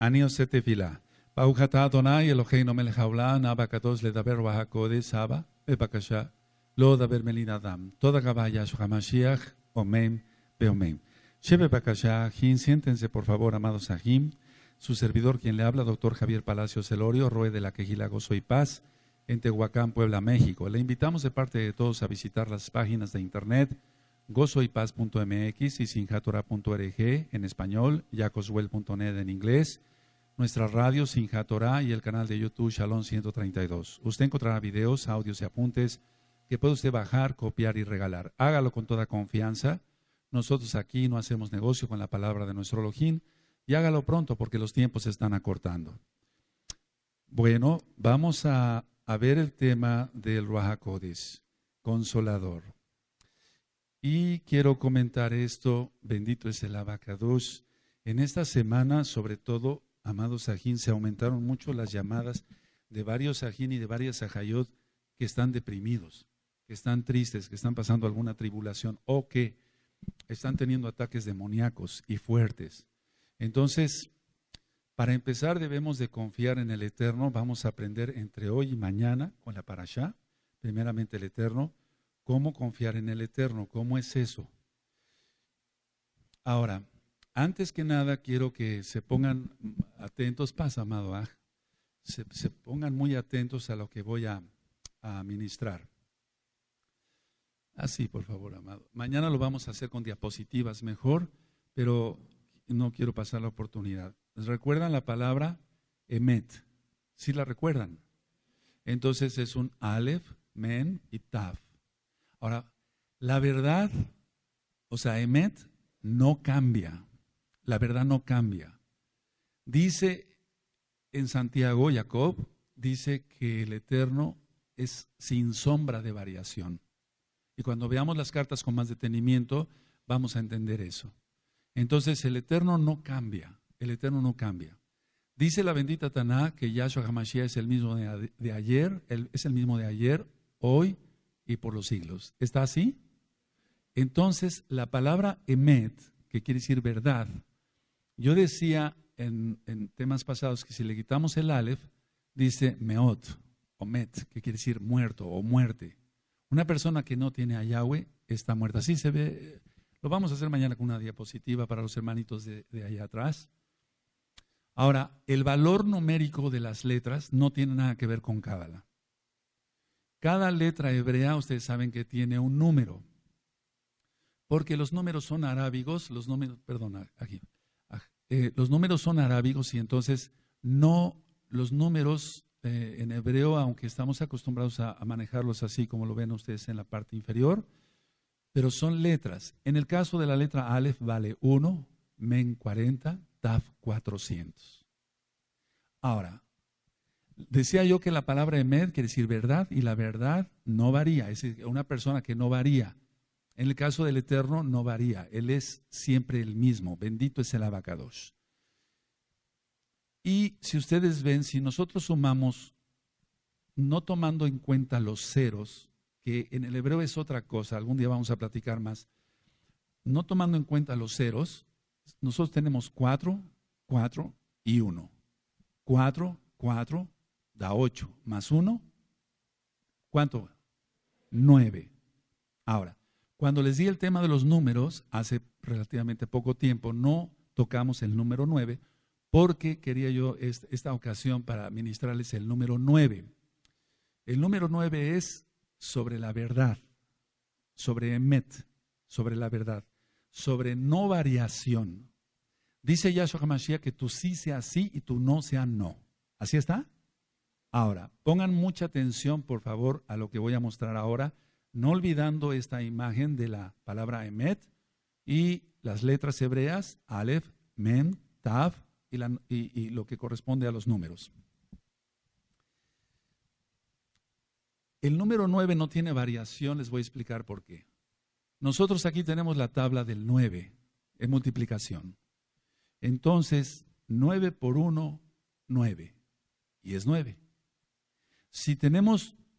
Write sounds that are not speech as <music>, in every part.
Anio setefila. Pauhata Adonai Eloheinu le da ver ledaber wahakodeh saba, bebakasha, lo daber melin adam. Toda gabaya Hamashiach, omem, beomem. Shebe bakasha, jim, siéntense por favor, amados ajim. Su servidor, quien le habla, doctor Javier Palacio Celorio, Roe de la Quejila Gozo y Paz, en Tehuacán, Puebla, México. Le invitamos de parte de todos a visitar las páginas de internet gozoypaz.mx y sinjatora.org en español, yacoswell.net en inglés, nuestra radio Sinja y el canal de YouTube Shalom 132. Usted encontrará videos, audios y apuntes que puede usted bajar, copiar y regalar. Hágalo con toda confianza. Nosotros aquí no hacemos negocio con la palabra de nuestro Elohim y hágalo pronto porque los tiempos se están acortando. Bueno, vamos a, ver el tema del Rojacodes consolador. Y quiero comentar esto, bendito es el Abacados. En esta semana, sobre todo, Amados Sajín, se aumentaron mucho las llamadas de varios Sajín y de varias Sajayot que están deprimidos, que están tristes, que están pasando alguna tribulación o que están teniendo ataques demoníacos y fuertes. Entonces, para empezar debemos de confiar en el Eterno. Vamos a aprender entre hoy y mañana con la parashá, primeramente el Eterno, cómo confiar en el Eterno, cómo es eso. Ahora, antes que nada, quiero que se pongan atentos, pasa, amado, ¿ah? se, pongan muy atentos a lo que voy a, administrar. ministrar. Así, por favor, amado. Mañana lo vamos a hacer con diapositivas mejor, pero no quiero pasar la oportunidad. ¿Recuerdan la palabra emet? Si la recuerdan? Entonces es un aleph, men y taf. Ahora, la verdad, o sea, emet no cambia. La verdad no cambia. Dice en Santiago, Jacob, dice que el Eterno es sin sombra de variación. Y cuando veamos las cartas con más detenimiento, vamos a entender eso. Entonces, el Eterno no cambia, el Eterno no cambia. Dice la bendita Taná que Yahshua Hamashiach es el mismo de, ayer, es el mismo de ayer, hoy y por los siglos. ¿Está así? Entonces, la palabra emet, que quiere decir verdad, yo decía en, temas pasados que si le quitamos el Aleph, dice Meot, o Met, que quiere decir muerto o muerte. Una persona que no tiene a Yahweh está muerta. Así se ve. Lo vamos a hacer mañana con una diapositiva para los hermanitos de, allá atrás. Ahora, el valor numérico de las letras no tiene nada que ver con Cábala. Cada letra hebrea, ustedes saben que tiene un número, porque los números son arábigos, los números, perdón, aquí, eh, los números son arábigos y entonces no los números eh, en hebreo, aunque estamos acostumbrados a, a, manejarlos así como lo ven ustedes en la parte inferior, pero son letras. En el caso de la letra Aleph vale 1, Men 40, Taf 400. Ahora, decía yo que la palabra Emed quiere decir verdad y la verdad no varía, es decir, una persona que no varía en el caso del Eterno no varía, Él es siempre el mismo, bendito es el abacados. Y si ustedes ven, si nosotros sumamos, no tomando en cuenta los ceros, que en el hebreo es otra cosa, algún día vamos a platicar más, no tomando en cuenta los ceros, nosotros tenemos cuatro, cuatro y uno. Cuatro, cuatro da ocho, más uno, ¿cuánto? Nueve. Ahora, cuando les di el tema de los números, hace relativamente poco tiempo, no tocamos el número 9, porque quería yo esta ocasión para ministrarles el número 9. El número 9 es sobre la verdad, sobre Emet, sobre la verdad, sobre no variación. Dice Yahshua HaMashiach que tu sí sea sí y tu no sea no. ¿Así está? Ahora, pongan mucha atención, por favor, a lo que voy a mostrar ahora no olvidando esta imagen de la palabra Emet y las letras hebreas, Aleph, Men, Tav y, lo que corresponde a los números. El número 9 no tiene variación, les voy a explicar por qué. Nosotros aquí tenemos la tabla del 9 en multiplicación. Entonces, 9 por 1, 9. Y es 9. Si tenemos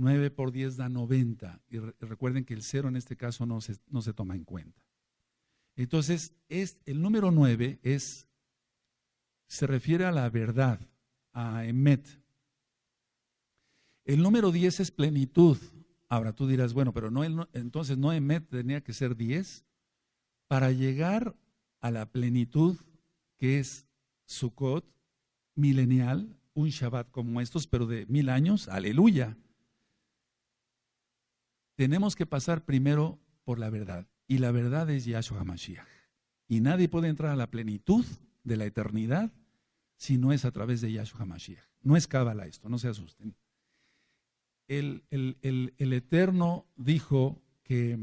9 por 10 da 90. Y recuerden que el cero en este caso no se, no se toma en cuenta. Entonces, es, el número 9 es, se refiere a la verdad, a Emet. El número 10 es plenitud. Ahora tú dirás, bueno, pero no, entonces no Emet tenía que ser 10 para llegar a la plenitud que es Sukkot, milenial, un Shabbat como estos, pero de mil años, aleluya tenemos que pasar primero por la verdad. Y la verdad es Yahshua Hamashiach. Y nadie puede entrar a la plenitud de la eternidad si no es a través de Yahshua Hamashiach. No es cábala esto, no se asusten. El, el, Eterno dijo que.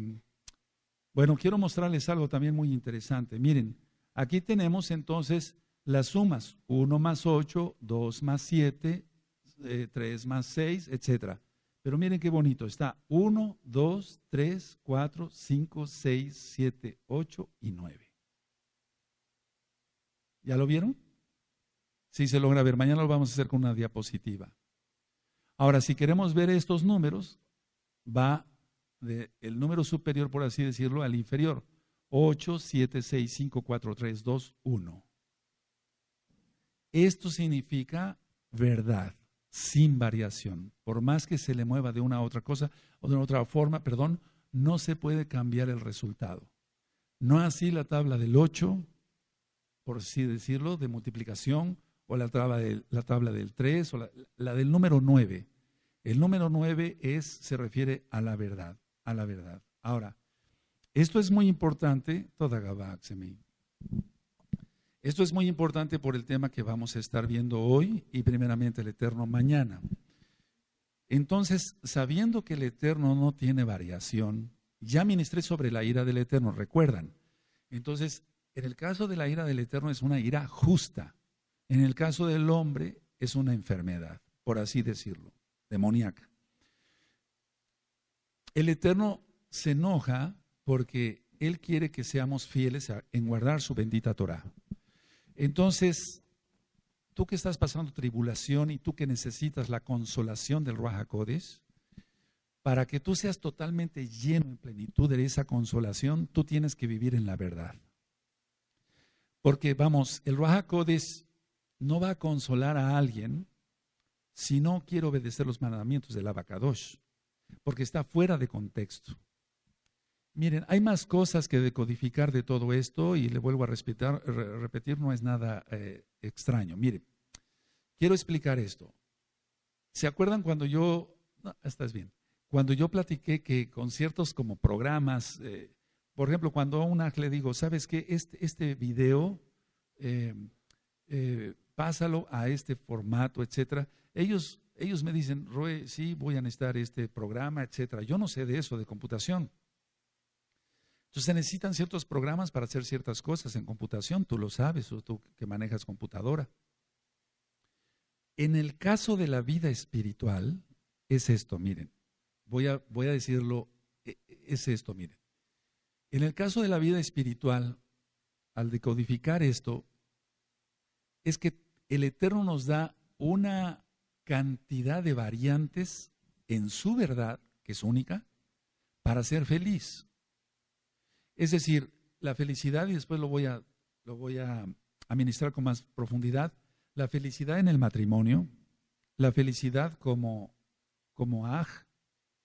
Bueno, quiero mostrarles algo también muy interesante. Miren, aquí tenemos entonces las sumas: 1 más 8, 2 más 7, 3 eh, más 6, etcétera. Pero miren qué bonito, está 1, 2, 3, 4, 5, 6, 7, 8 y 9. ¿Ya lo vieron? Si sí, se logra ver, mañana lo vamos a hacer con una diapositiva. Ahora, si queremos ver estos números, va del número superior, por así decirlo, al inferior. 8, 7, 6, 5, 4, 3, 2, 1. Esto significa verdad sin variación. Por más que se le mueva de una a otra cosa o de otra forma, perdón, no se puede cambiar el resultado. No así la tabla del 8, por así decirlo, de multiplicación, o la tabla del, la tabla del 3, o la, del número 9. El número 9 es, se refiere a la verdad, a la verdad. Ahora, esto es muy importante, toda Gabá, esto es muy importante por el tema que vamos a estar viendo hoy y primeramente el eterno mañana. Entonces, sabiendo que el eterno no tiene variación, ya ministré sobre la ira del eterno, recuerdan. Entonces, en el caso de la ira del eterno es una ira justa. En el caso del hombre es una enfermedad, por así decirlo, demoníaca. El eterno se enoja porque él quiere que seamos fieles en guardar su bendita Torah. Entonces, tú que estás pasando tribulación y tú que necesitas la consolación del Ruajacodes, para que tú seas totalmente lleno en plenitud de esa consolación, tú tienes que vivir en la verdad. Porque vamos, el Ruajacodes no va a consolar a alguien si no quiere obedecer los mandamientos del Abacadosh, porque está fuera de contexto. Miren, hay más cosas que decodificar de todo esto y le vuelvo a respetar, repetir, no es nada eh, extraño. Miren, quiero explicar esto. ¿Se acuerdan cuando yo, estás bien, cuando yo platiqué que conciertos como programas, eh, por ejemplo, cuando a un le digo, ¿sabes qué? Este, este video, em, eh, pásalo a este formato, etcétera, ellos ellos me dicen, Roe, sí, voy a necesitar este programa, etcétera. Yo no sé de eso, de computación. Entonces se necesitan ciertos programas para hacer ciertas cosas en computación, tú lo sabes, o tú que manejas computadora. En el caso de la vida espiritual, es esto, miren, voy a, voy a decirlo, e, e, es esto, miren. En el caso de la vida espiritual, al decodificar esto, es que el Eterno nos da una cantidad de variantes en su verdad, que es única, para ser feliz. Es decir, la felicidad, y después lo voy a, lo voy a administrar con más profundidad, la felicidad en el matrimonio, la felicidad como, como aj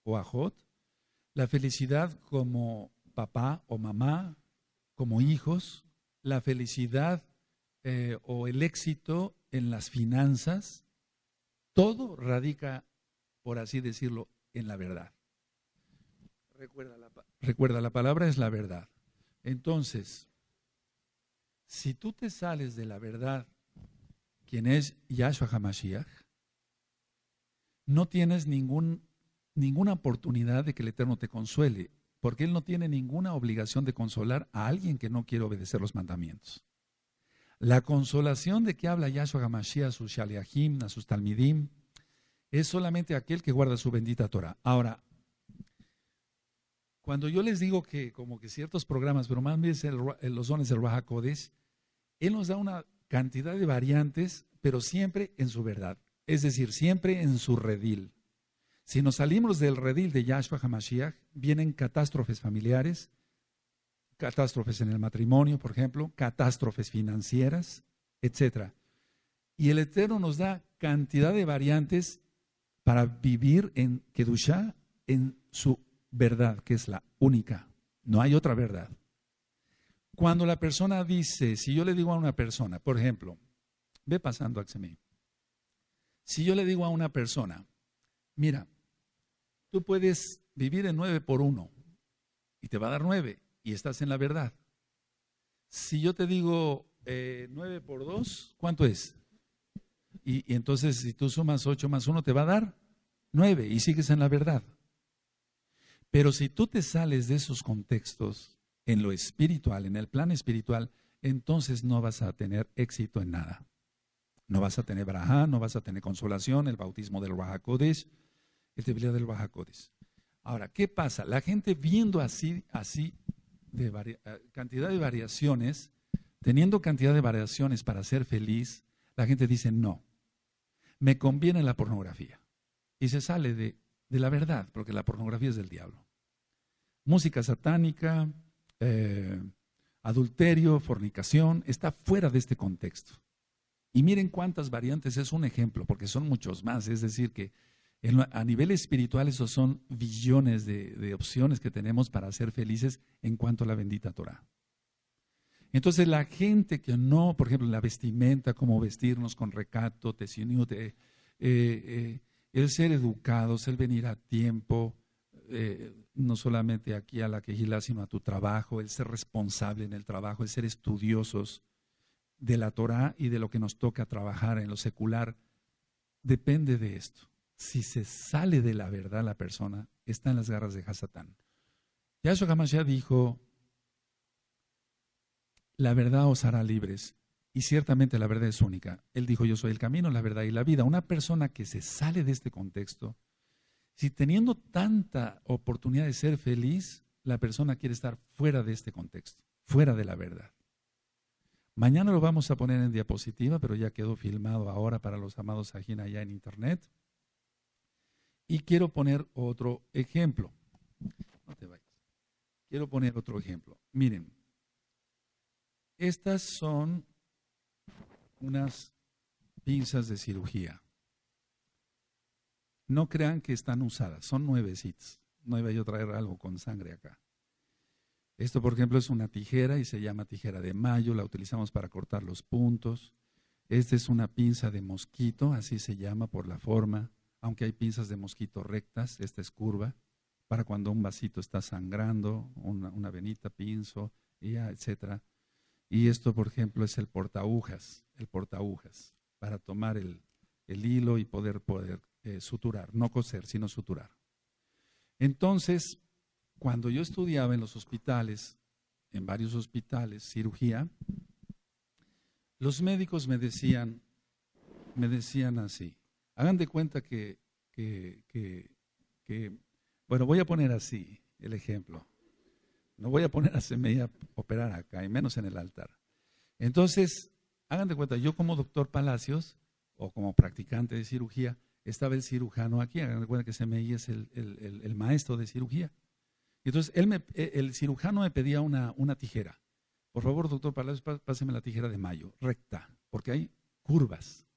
o ajot, la felicidad como papá o mamá, como hijos, la felicidad eh, o el éxito en las finanzas, todo radica, por así decirlo, en la verdad. Recuerda la, palabra es la verdad. Entonces, si tú te sales de la verdad, quien es Yahshua HaMashiach, no tienes ningún, ninguna oportunidad de que el Eterno te consuele, porque Él no tiene ninguna obligación de consolar a alguien que no quiere obedecer los mandamientos. La consolación de que habla Yahshua HaMashiach a sus Shaleahim, a sus Talmidim, es solamente aquel que guarda su bendita Torah. Ahora, cuando yo les digo que como que ciertos programas, pero más bien los dones del Raja él nos da una cantidad de variantes, pero siempre en su verdad, es decir, siempre en su redil. Si nos salimos del redil de Yahshua Hamashiach, vienen catástrofes familiares, catástrofes en el matrimonio, por ejemplo, catástrofes financieras, etc. Y el Eterno nos da cantidad de variantes para vivir en Kedusha, en su verdad que es la única. No hay otra verdad. Cuando la persona dice, si yo le digo a una persona, por ejemplo, ve pasando a si yo le digo a una persona, mira, tú puedes vivir en nueve por uno y te va a dar nueve y estás en la verdad. Si yo te digo eh, nueve por dos, ¿cuánto es? Y, y entonces si tú sumas ocho más uno te va a dar nueve y sigues en la verdad. Pero si tú te sales de esos contextos en lo espiritual, en el plan espiritual, entonces no vas a tener éxito en nada. No vas a tener braja, no vas a tener consolación, el bautismo del Bajacodes, el debilidad del Bajacodes. Ahora, ¿qué pasa? La gente viendo así, así, de eh, cantidad de variaciones, teniendo cantidad de variaciones para ser feliz, la gente dice, no, me conviene la pornografía. Y se sale de, de la verdad, porque la pornografía es del diablo. Música satánica, eh, adulterio, fornicación, está fuera de este contexto. Y miren cuántas variantes, es un ejemplo, porque son muchos más. Es decir, que a nivel espiritual esos son billones de, opciones que tenemos para ser felices en cuanto a la bendita Torah. Entonces la gente que no, por ejemplo, la vestimenta, cómo vestirnos con recato, tesinute, eh, eh, el ser educados, el venir a tiempo, eh, no solamente aquí a la quejila, sino a tu trabajo, el ser responsable en el trabajo, el ser estudiosos de la Torah y de lo que nos toca trabajar en lo secular, depende de esto. Si se sale de la verdad la persona, está en las garras de Hasatán. Yahshua ya dijo, la verdad os hará libres y ciertamente la verdad es única. Él dijo, yo soy el camino, la verdad y la vida. Una persona que se sale de este contexto, si teniendo tanta oportunidad de ser feliz, la persona quiere estar fuera de este contexto, fuera de la verdad. Mañana lo vamos a poner en diapositiva, pero ya quedó filmado ahora para los amados Ajina allá en internet. Y quiero poner otro ejemplo. No te vayas. Quiero poner otro ejemplo. Miren, estas son unas pinzas de cirugía. No crean que están usadas, son nuevecitas. No iba yo a traer algo con sangre acá. Esto, por ejemplo, es una tijera y se llama tijera de mayo, la utilizamos para cortar los puntos. Esta es una pinza de mosquito, así se llama por la forma, aunque hay pinzas de mosquito rectas, esta es curva, para cuando un vasito está sangrando, una, venita, pinzo, etc. etcétera. Y esto, por ejemplo, es el portaagujas, el portaagujas, para tomar el, hilo y poder, poder eh, suturar, no coser, sino suturar. Entonces, cuando yo estudiaba en los hospitales, en varios hospitales, cirugía, los médicos me decían, me decían así, hagan de cuenta que bueno, voy a poner así el ejemplo. No voy a poner a semilla a operar acá, y menos en el altar. Entonces, hagan de cuenta, yo como doctor Palacios, o como practicante de cirugía, estaba el cirujano aquí. Hagan de cuenta que Semei es el, el, maestro de cirugía. Entonces, él eh, el cirujano me pedía una, una tijera. Por favor, doctor Palacios, páseme la tijera de mayo, recta, porque hay curvas.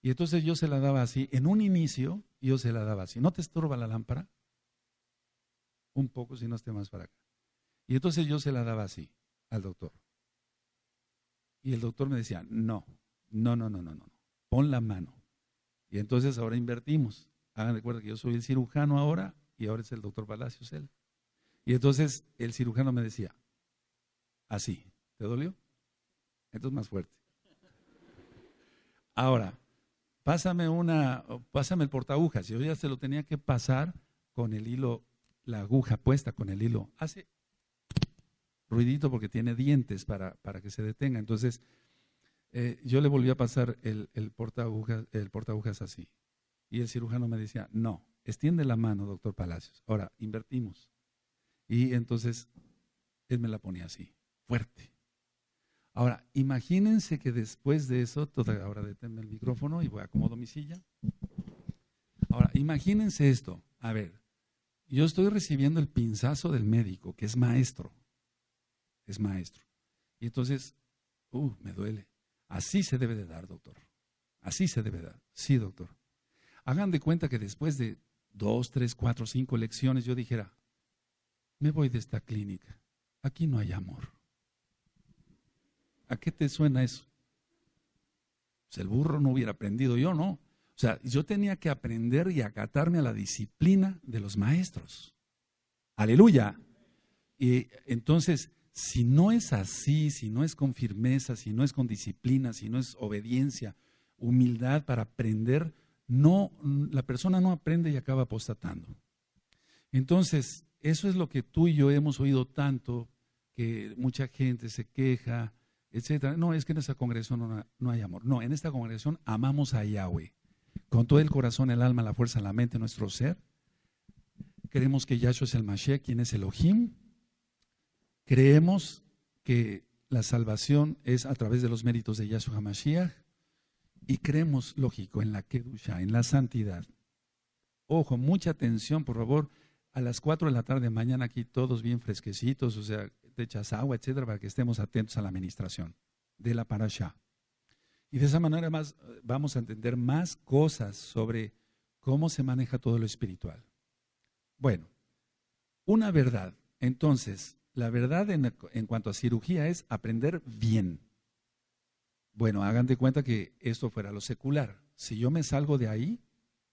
Y entonces yo se la daba así. En un inicio, yo se la daba así. ¿No te estorba la lámpara? Un poco, si no esté más para acá. Y entonces yo se la daba así al doctor. Y el doctor me decía, no, no, no, no, no, no, pon la mano. Y entonces ahora invertimos. Hagan cuenta que yo soy el cirujano ahora y ahora es el doctor Palacios él. Y entonces el cirujano me decía, así, ¿te dolió? es más fuerte. Ahora, pásame una, pásame el Si Yo ya se lo tenía que pasar con el hilo, la aguja puesta con el hilo. Hace ruidito porque tiene dientes para, para que se detenga. Entonces, eh, yo le volví a pasar el, el, porta agujas, el así. Y el cirujano me decía, no, extiende la mano, doctor Palacios. Ahora, invertimos. Y entonces, él me la ponía así, fuerte. Ahora, imagínense que después de eso, toda, ahora deténme el micrófono y voy a acomodo mi silla. Ahora, imagínense esto. A ver, yo estoy recibiendo el pinzazo del médico, que es maestro es maestro. Y entonces, uh, me duele. Así se debe de dar, doctor. Así se debe de dar. Sí, doctor. Hagan de cuenta que después de dos, tres, cuatro, cinco lecciones yo dijera, me voy de esta clínica. Aquí no hay amor. ¿A qué te suena eso? Pues el burro no hubiera aprendido yo, ¿no? O sea, yo tenía que aprender y acatarme a la disciplina de los maestros. Aleluya. Y entonces, si no es así, si no es con firmeza, si no es con disciplina, si no es obediencia, humildad para aprender, no la persona no aprende y acaba apostatando. Entonces, eso es lo que tú y yo hemos oído tanto que mucha gente se queja, etcétera. No, es que en esta congregación no, hay amor. No, en esta congregación amamos a Yahweh con todo el corazón, el alma, la fuerza, la mente, nuestro ser. Creemos que Yahshua es el Mashiach, quien es Elohim, Creemos que la salvación es a través de los méritos de Yahshua Mashiach y creemos, lógico, en la Kedusha, en la santidad. Ojo, mucha atención, por favor, a las 4 de la tarde mañana aquí todos bien fresquecitos, o sea, te echas agua, etcétera, para que estemos atentos a la administración de la parasha. Y de esa manera más vamos a entender más cosas sobre cómo se maneja todo lo espiritual. Bueno, una verdad, entonces, la verdad en, cuanto a cirugía es aprender bien. Bueno, hagan de cuenta que esto fuera lo secular. Si yo me salgo de ahí,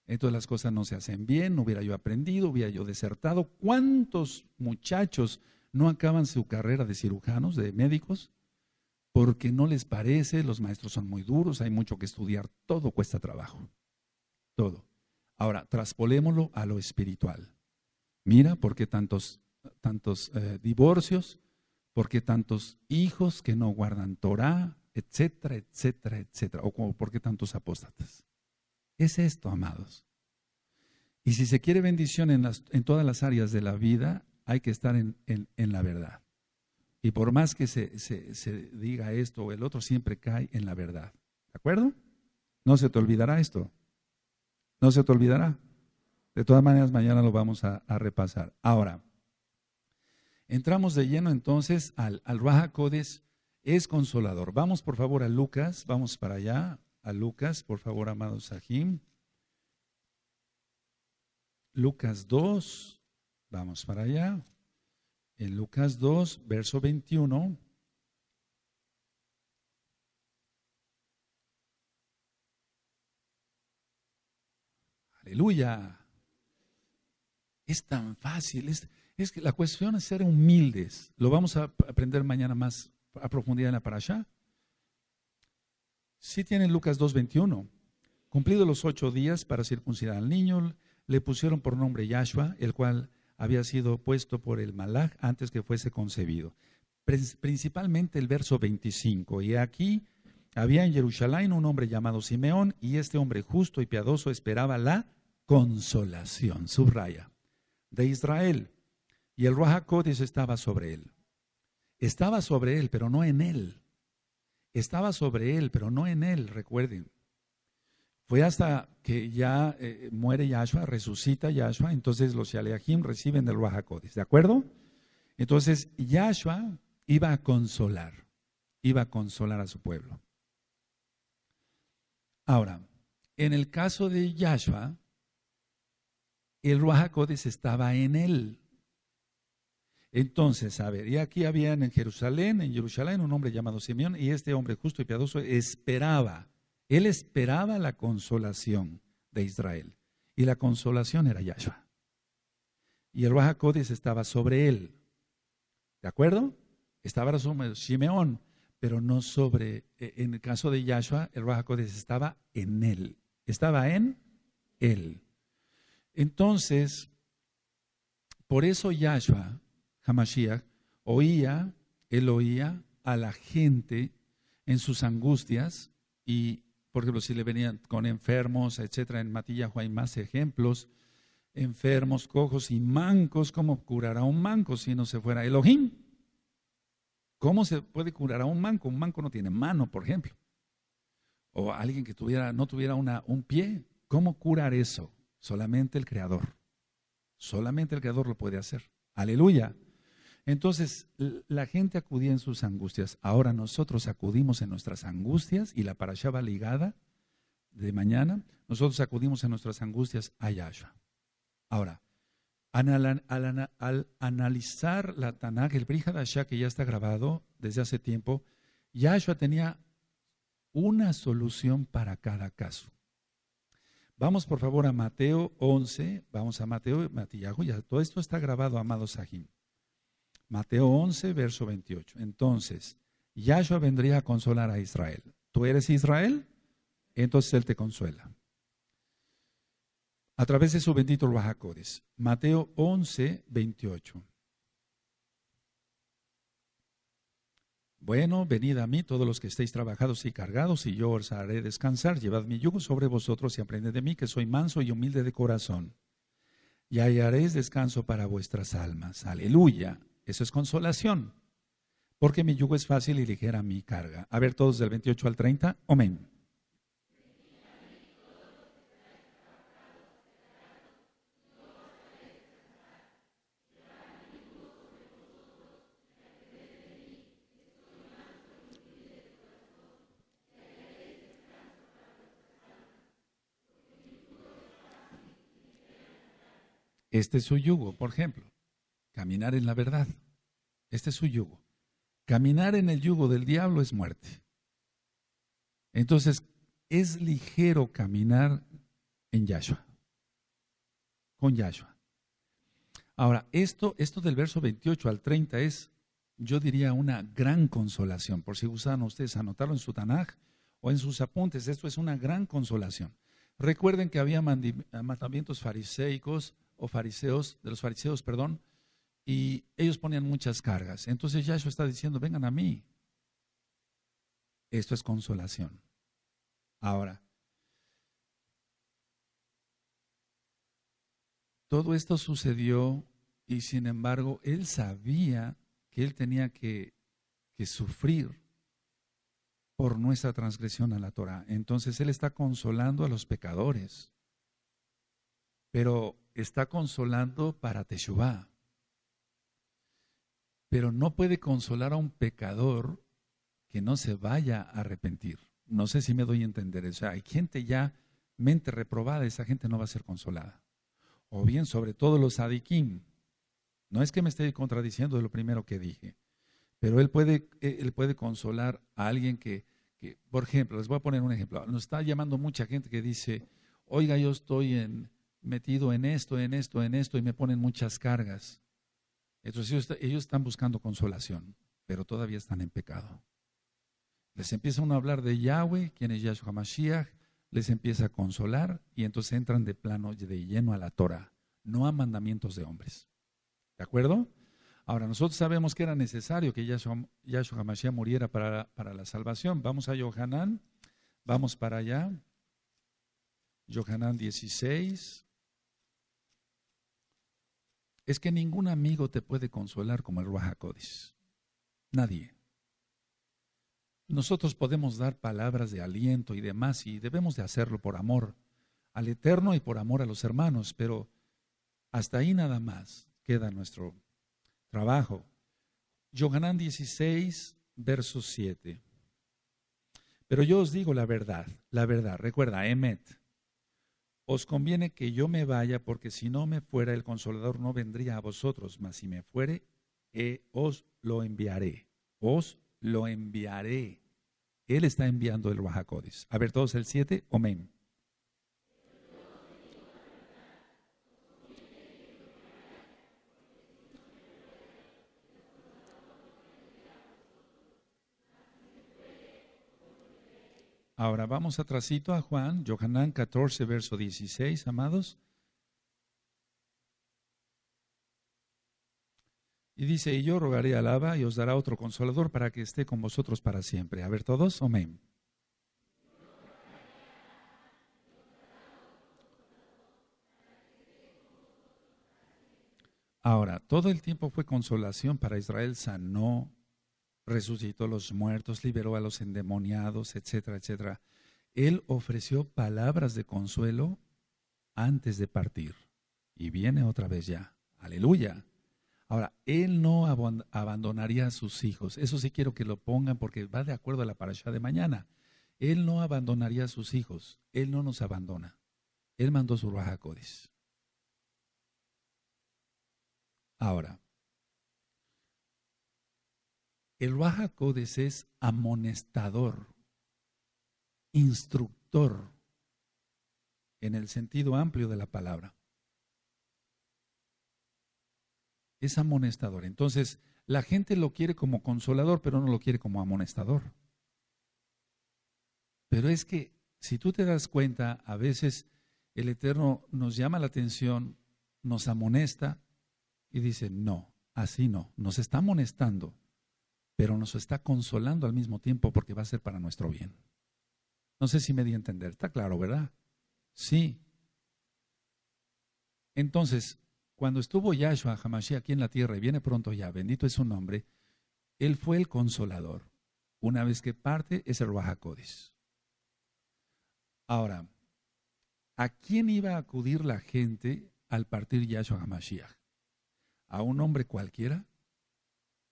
entonces las cosas no se hacen bien, no hubiera yo aprendido, hubiera yo desertado. ¿Cuántos muchachos no acaban su carrera de cirujanos, de médicos? Porque no les parece, los maestros son muy duros, hay mucho que estudiar, todo cuesta trabajo. Todo. Ahora, traspolémoslo a lo espiritual. Mira por qué tantos tantos eh, divorcios? porque tantos hijos que no guardan Torah, etcétera, etcétera, etcétera? ¿O porque tantos apóstatas? Es esto, amados. Y si se quiere bendición en, en todas las áreas de la vida, hay que estar en, la verdad. Y por más que se, diga esto o el otro, siempre cae en la verdad. ¿De acuerdo? No se te olvidará esto. No se te olvidará. De todas maneras, mañana lo vamos a repasar. Ahora, Entramos de lleno entonces al, al es consolador. Vamos por favor a Lucas, vamos para allá, a Lucas, por favor, amado Sahim. Lucas 2, vamos para allá. En Lucas 2, verso 21. Aleluya. Es tan fácil, es, es que la cuestión es ser humildes. Lo vamos a aprender mañana más a profundidad en la parasha. Sí tienen Lucas 2.21. Cumplidos los ocho días para circuncidar al niño, le pusieron por nombre Yahshua, el cual había sido puesto por el Malach antes que fuese concebido. Principalmente el verso 25. Y aquí había en Jerusalén un hombre llamado Simeón, y este hombre justo y piadoso esperaba la consolación, subraya, de Israel y el Ruajacodis estaba sobre él. Estaba sobre él, pero no en él. Estaba sobre él, pero no en él, recuerden. Fue hasta que ya eh, muere Yahshua, resucita Yahshua, entonces los Yaleahim reciben del Ruajacodis, ¿de acuerdo? Entonces Yahshua iba a consolar, iba a consolar a su pueblo. Ahora, en el caso de Yahshua, el Ruajacodis estaba en él. Entonces, a ver, y aquí habían en Jerusalén, en Jerusalén, un hombre llamado Simeón, y este hombre justo y piadoso esperaba, él esperaba la consolación de Israel, y la consolación era Yahshua. Y el Bajacodes estaba sobre él, ¿de acuerdo? Estaba sobre Simeón, pero no sobre, e, en el caso de Yahshua, el Bajacodes estaba en él, estaba en él. Entonces, por eso Yahshua Hamashiach, oía, él oía a la gente en sus angustias y, por ejemplo, si le venían con enfermos, etcétera, en o hay más ejemplos, enfermos, cojos y mancos, ¿cómo curará un manco si no se fuera Elohim? ¿Cómo se puede curar a un manco? Un manco no tiene mano, por ejemplo. O alguien que tuviera, no tuviera una, un pie. ¿Cómo curar eso? Solamente el Creador. Solamente el Creador lo puede hacer. Aleluya. Entonces, la gente acudía en sus angustias. Ahora nosotros acudimos en nuestras angustias y la parasha va ligada de mañana. Nosotros acudimos en nuestras angustias a Yahshua. Ahora, al, analizar la Tanaj, el Brihadashá que ya está grabado desde hace tiempo, Yahshua tenía una solución para cada caso. Vamos por favor a Mateo 11, vamos a Mateo, Matillahu, ya todo esto está grabado, Amado Sahim. Mateo 11, verso 28. Entonces, Yahshua vendría a consolar a Israel. Tú eres Israel, entonces Él te consuela. A través de su bendito Ruajacodes. Mateo 11, 28. Bueno, venid a mí todos los que estéis trabajados y cargados, y yo os haré descansar. Llevad mi yugo sobre vosotros y aprended de mí, que soy manso y humilde de corazón. Y hallaréis descanso para vuestras almas. Aleluya. Eso es consolación. Porque mi yugo es fácil y ligera mi carga. A ver todos del 28 al 30. Amén. Este es su yugo, por ejemplo. Caminar en la verdad. Este es su yugo. Caminar en el yugo del diablo es muerte. Entonces, es ligero caminar en Yahshua. Con Yahshua. Ahora, esto, esto del verso 28 al 30 es, yo diría, una gran consolación. Por si usan ustedes anotarlo en su Tanaj o en sus apuntes, esto es una gran consolación. Recuerden que había mandamientos fariseicos o fariseos, de los fariseos, perdón, y ellos ponían muchas cargas. Entonces Yahshua está diciendo, vengan a mí. Esto es consolación. Ahora, todo esto sucedió y sin embargo él sabía que él tenía que, que sufrir por nuestra transgresión a la Torah. Entonces él está consolando a los pecadores, pero está consolando para Teshuvah pero no puede consolar a un pecador que no se vaya a arrepentir. No sé si me doy a entender. O sea, hay gente ya mente reprobada, esa gente no va a ser consolada. O bien, sobre todo los adiquín. No es que me esté contradiciendo de lo primero que dije, pero él puede, eh, él puede consolar a alguien que, que, por ejemplo, les voy a poner un ejemplo. Nos está llamando mucha gente que dice, oiga, yo estoy en, metido en esto, en esto, en esto, y me ponen muchas cargas. Entonces ellos, están buscando consolación, pero todavía están en pecado. Les empieza uno a hablar de Yahweh, quien es Yahshua Mashiach, les empieza a consolar y entonces entran de plano de lleno a la Torah, no a mandamientos de hombres. ¿De acuerdo? Ahora, nosotros sabemos que era necesario que Yahshua, Mashiach muriera para, para la salvación. Vamos a Yohanan, vamos para allá. Yohanan 16 es que ningún amigo te puede consolar como el Ruajacodis. Nadie. Nosotros podemos dar palabras de aliento y demás y debemos de hacerlo por amor al Eterno y por amor a los hermanos, pero hasta ahí nada más queda nuestro trabajo. Yohanan 16, versos 7. Pero yo os digo la verdad, la verdad, recuerda, Emet, os conviene que yo me vaya, porque si no me fuera, el consolador no vendría a vosotros, mas si me fuere, eh, os lo enviaré. Os lo enviaré. Él está enviando el Ruajacodis. A ver, todos el 7, amén. Ahora vamos tracito a Juan, Johanán 14, verso 16, amados. Y dice, y yo rogaré al Abba y os dará otro consolador para que esté con vosotros para siempre. A ver todos, amén. Ahora, todo el tiempo fue consolación para Israel, sanó, resucitó a los muertos, liberó a los endemoniados, etcétera, etcétera. Él ofreció palabras de consuelo antes de partir. Y viene otra vez ya. Aleluya. Ahora, Él no abandonaría a sus hijos. Eso sí quiero que lo pongan porque va de acuerdo a la parasha de mañana. Él no abandonaría a sus hijos. Él no nos abandona. Él mandó su Raja Ahora, el Baja Codes es amonestador, instructor, en el sentido amplio de la palabra. Es amonestador. Entonces, la gente lo quiere como consolador, pero no lo quiere como amonestador. Pero es que, si tú te das cuenta, a veces el Eterno nos llama la atención, nos amonesta y dice, no, así no, nos está amonestando pero nos está consolando al mismo tiempo porque va a ser para nuestro bien. No sé si me di a entender, está claro, ¿verdad? Sí. Entonces, cuando estuvo Yahshua Hamashiach aquí en la tierra y viene pronto ya, bendito es su nombre, él fue el consolador. Una vez que parte es el Bajacodes. Ahora, ¿a quién iba a acudir la gente al partir Yahshua Hamashiach? ¿A un hombre cualquiera?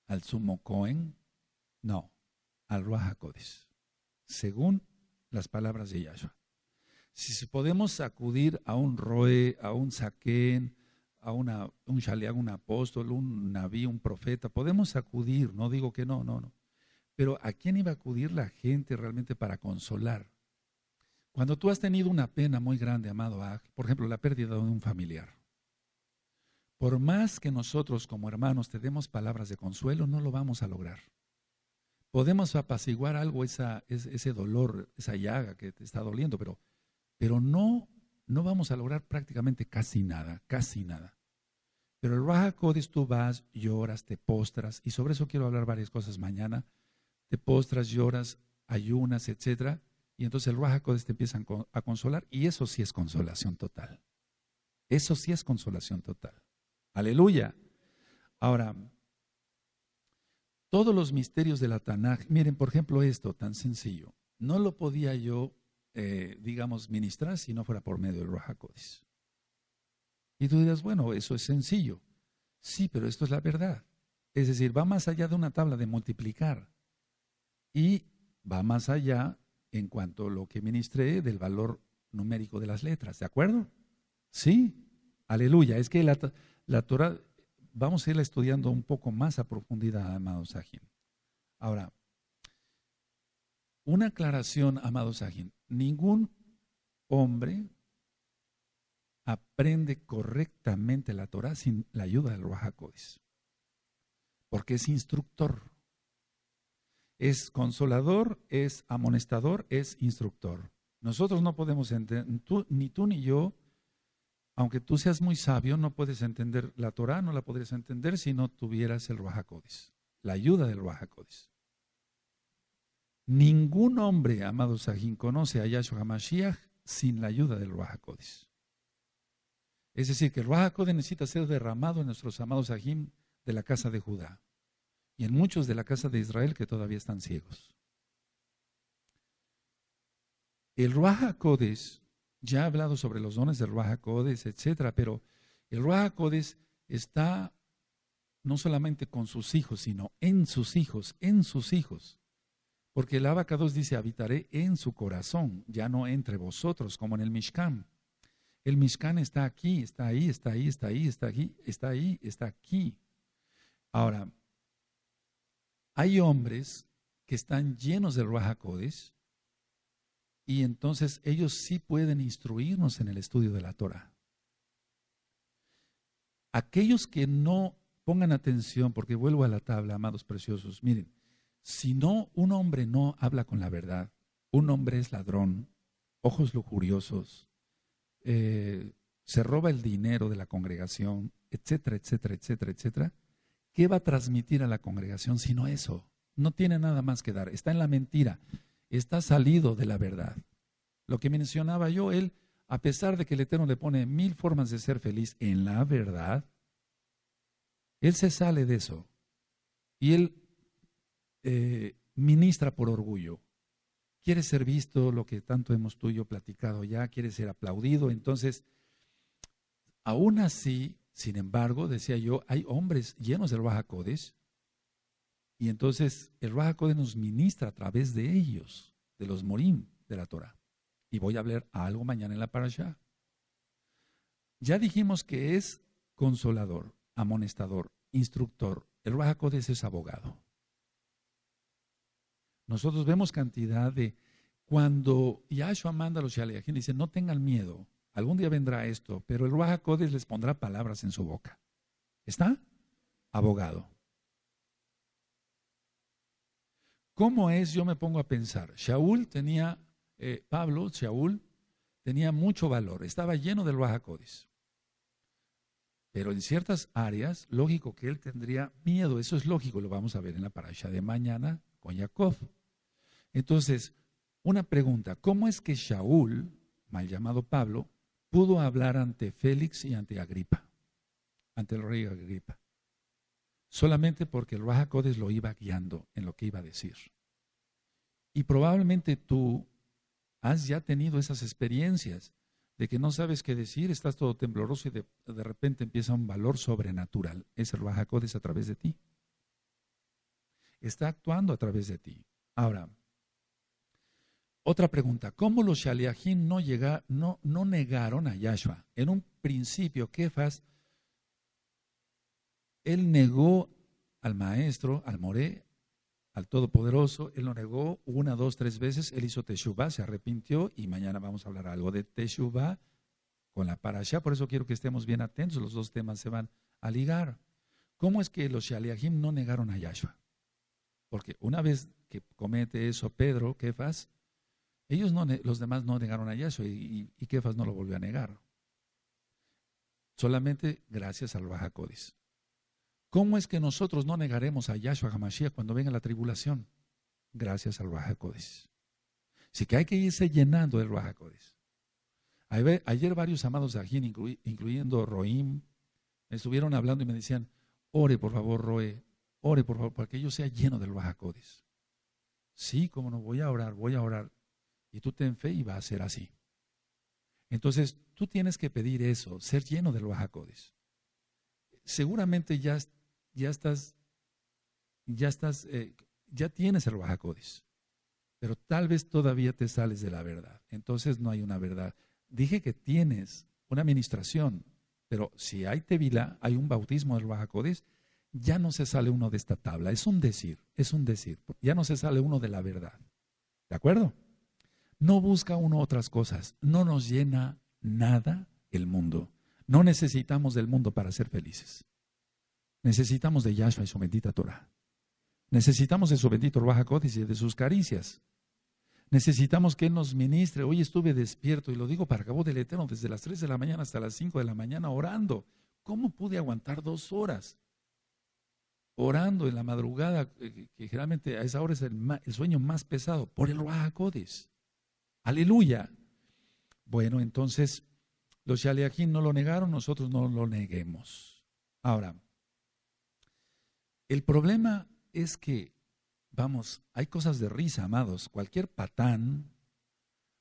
al sumo Cohen, no, al Ruach HaKodesh, según las palabras de Yahshua. Si podemos acudir a un Roe, a un Saquén, a un shaliag, un apóstol, un naví, un profeta, podemos acudir, no digo que no, no, no. Pero ¿a quién iba a acudir la gente realmente para consolar? Cuando tú has tenido una pena muy grande, amado por ejemplo, la pérdida de un familiar, por más que nosotros como hermanos te demos palabras de consuelo, no lo vamos a lograr. Podemos apaciguar algo ese dolor, esa llaga que te está doliendo, pero, no, vamos a lograr prácticamente casi nada, casi nada. Pero el Raja tú vas, lloras, te postras, y sobre eso quiero hablar varias cosas mañana. Te postras, lloras, ayunas, etcétera, y entonces el Raja te empiezan a consolar, y eso sí es consolación total. Eso sí es consolación total. Aleluya. Ahora, todos los misterios de la Tanaj, miren, por ejemplo, esto tan sencillo. No lo podía yo, eh, digamos, ministrar si no fuera por medio del Rojacodis. Y tú dirás, bueno, eso es sencillo. Sí, pero esto es la verdad. Es decir, va más allá de una tabla de multiplicar y va más allá en cuanto a lo que ministré del valor numérico de las letras, ¿de acuerdo? Sí, aleluya. Es que la, la Torah, vamos a irla estudiando un poco más a profundidad, Amado Sajin. Ahora, una aclaración, Amado Sajin: Ningún hombre aprende correctamente la Torah sin la ayuda del Ruajacodis, porque es instructor. Es consolador, es amonestador, es instructor. Nosotros no podemos entender, ni tú ni yo aunque tú seas muy sabio, no puedes entender la Torah, no la podrías entender si no tuvieras el Ruajacodes, la ayuda del Ruajacodes. Ningún hombre, amado Sajín, conoce a Yahshua Hamashiach sin la ayuda del Ruajacodes. Es decir, que el Ruajacodes necesita ser derramado en nuestros amados Sajín de la casa de Judá y en muchos de la casa de Israel que todavía están ciegos. El Ruajacodes ya he hablado sobre los dones del Ruach Codes, etcétera, pero el Ruach Codes está no solamente con sus hijos, sino en sus hijos, en sus hijos. Porque el Abacados dice, habitaré en su corazón, ya no entre vosotros, como en el Mishkan. El Mishkan está aquí, está ahí, está ahí, está ahí, está aquí, está ahí, está aquí. Ahora, hay hombres que están llenos de Ruach Codes y entonces ellos sí pueden instruirnos en el estudio de la Torah. Aquellos que no pongan atención, porque vuelvo a la tabla, amados preciosos, miren, si no, un hombre no habla con la verdad, un hombre es ladrón, ojos lujuriosos, eh, se roba el dinero de la congregación, etcétera, etcétera, etcétera, etcétera, ¿qué va a transmitir a la congregación no eso? No tiene nada más que dar, está en la mentira está salido de la verdad. Lo que mencionaba yo, él, a pesar de que el Eterno le pone mil formas de ser feliz en la verdad, él se sale de eso y él eh, ministra por orgullo. Quiere ser visto, lo que tanto hemos tuyo platicado ya, quiere ser aplaudido. Entonces, aún así, sin embargo, decía yo, hay hombres llenos del Baja Codes y entonces el Ruach nos ministra a través de ellos, de los morim de la Torah. Y voy a hablar algo mañana en la parasha. Ya dijimos que es consolador, amonestador, instructor. El Ruach es abogado. Nosotros vemos cantidad de cuando Yahshua manda a los Shaleachim dice, no tengan miedo, algún día vendrá esto, pero el Ruach les pondrá palabras en su boca. ¿Está? Abogado. ¿Cómo es? Yo me pongo a pensar. Shaul tenía, eh, Pablo, Shaul, tenía mucho valor, estaba lleno del Bajacodis. Pero en ciertas áreas, lógico que él tendría miedo, eso es lógico, lo vamos a ver en la parasha de mañana con Jacob. Entonces, una pregunta, ¿cómo es que Shaul, mal llamado Pablo, pudo hablar ante Félix y ante Agripa, ante el rey Agripa? solamente porque el Raja lo iba guiando en lo que iba a decir. Y probablemente tú has ya tenido esas experiencias de que no sabes qué decir, estás todo tembloroso y de, repente empieza un valor sobrenatural. Es Raja a través de ti. Está actuando a través de ti. Ahora, otra pregunta, ¿cómo los Shaliahim no, llega, no, no negaron a Yahshua? En un principio, Kefas él negó al maestro, al Moré, al Todopoderoso. Él lo negó una, dos, tres veces. Él hizo Teshuvah, se arrepintió y mañana vamos a hablar algo de Teshuvah con la parasha. Por eso quiero que estemos bien atentos. Los dos temas se van a ligar. ¿Cómo es que los Shaliahim no negaron a Yahshua? Porque una vez que comete eso Pedro, Kefas, ellos no, los demás no negaron a Yahshua y, Kefas no lo volvió a negar. Solamente gracias al Bajacodis. ¿Cómo es que nosotros no negaremos a Yahshua Hamashiach cuando venga la tribulación? Gracias al Rajacodes. Así que hay que irse llenando del Rajacodes. Ayer varios amados de Ajín, incluyendo Roim, me estuvieron hablando y me decían, ore por favor, Roe, ore por favor, para que yo sea lleno del Rajacodes. Sí, como no, voy a orar, voy a orar. Y tú ten fe y va a ser así. Entonces, tú tienes que pedir eso, ser lleno del Bajacodes seguramente ya, ya estás, ya estás, eh, ya tienes el bajacodis pero tal vez todavía te sales de la verdad. Entonces no hay una verdad. Dije que tienes una administración, pero si hay Tevila, hay un bautismo del bajacodis ya no se sale uno de esta tabla. Es un decir, es un decir. Ya no se sale uno de la verdad. ¿De acuerdo? No busca uno otras cosas. No nos llena nada el mundo. No necesitamos del mundo para ser felices. Necesitamos de Yahshua y su bendita Torah. Necesitamos de su bendito Ruach Códice y de sus caricias. Necesitamos que Él nos ministre. Hoy estuve despierto y lo digo para cabo del Eterno desde las 3 de la mañana hasta las 5 de la mañana orando. ¿Cómo pude aguantar dos horas? Orando en la madrugada, eh, que, generalmente a esa hora es el, sueño más pesado, por el Ruach Aleluya. Bueno, entonces los aquí no lo negaron, nosotros no lo neguemos. Ahora, el problema es que, vamos, hay cosas de risa, amados. Cualquier patán,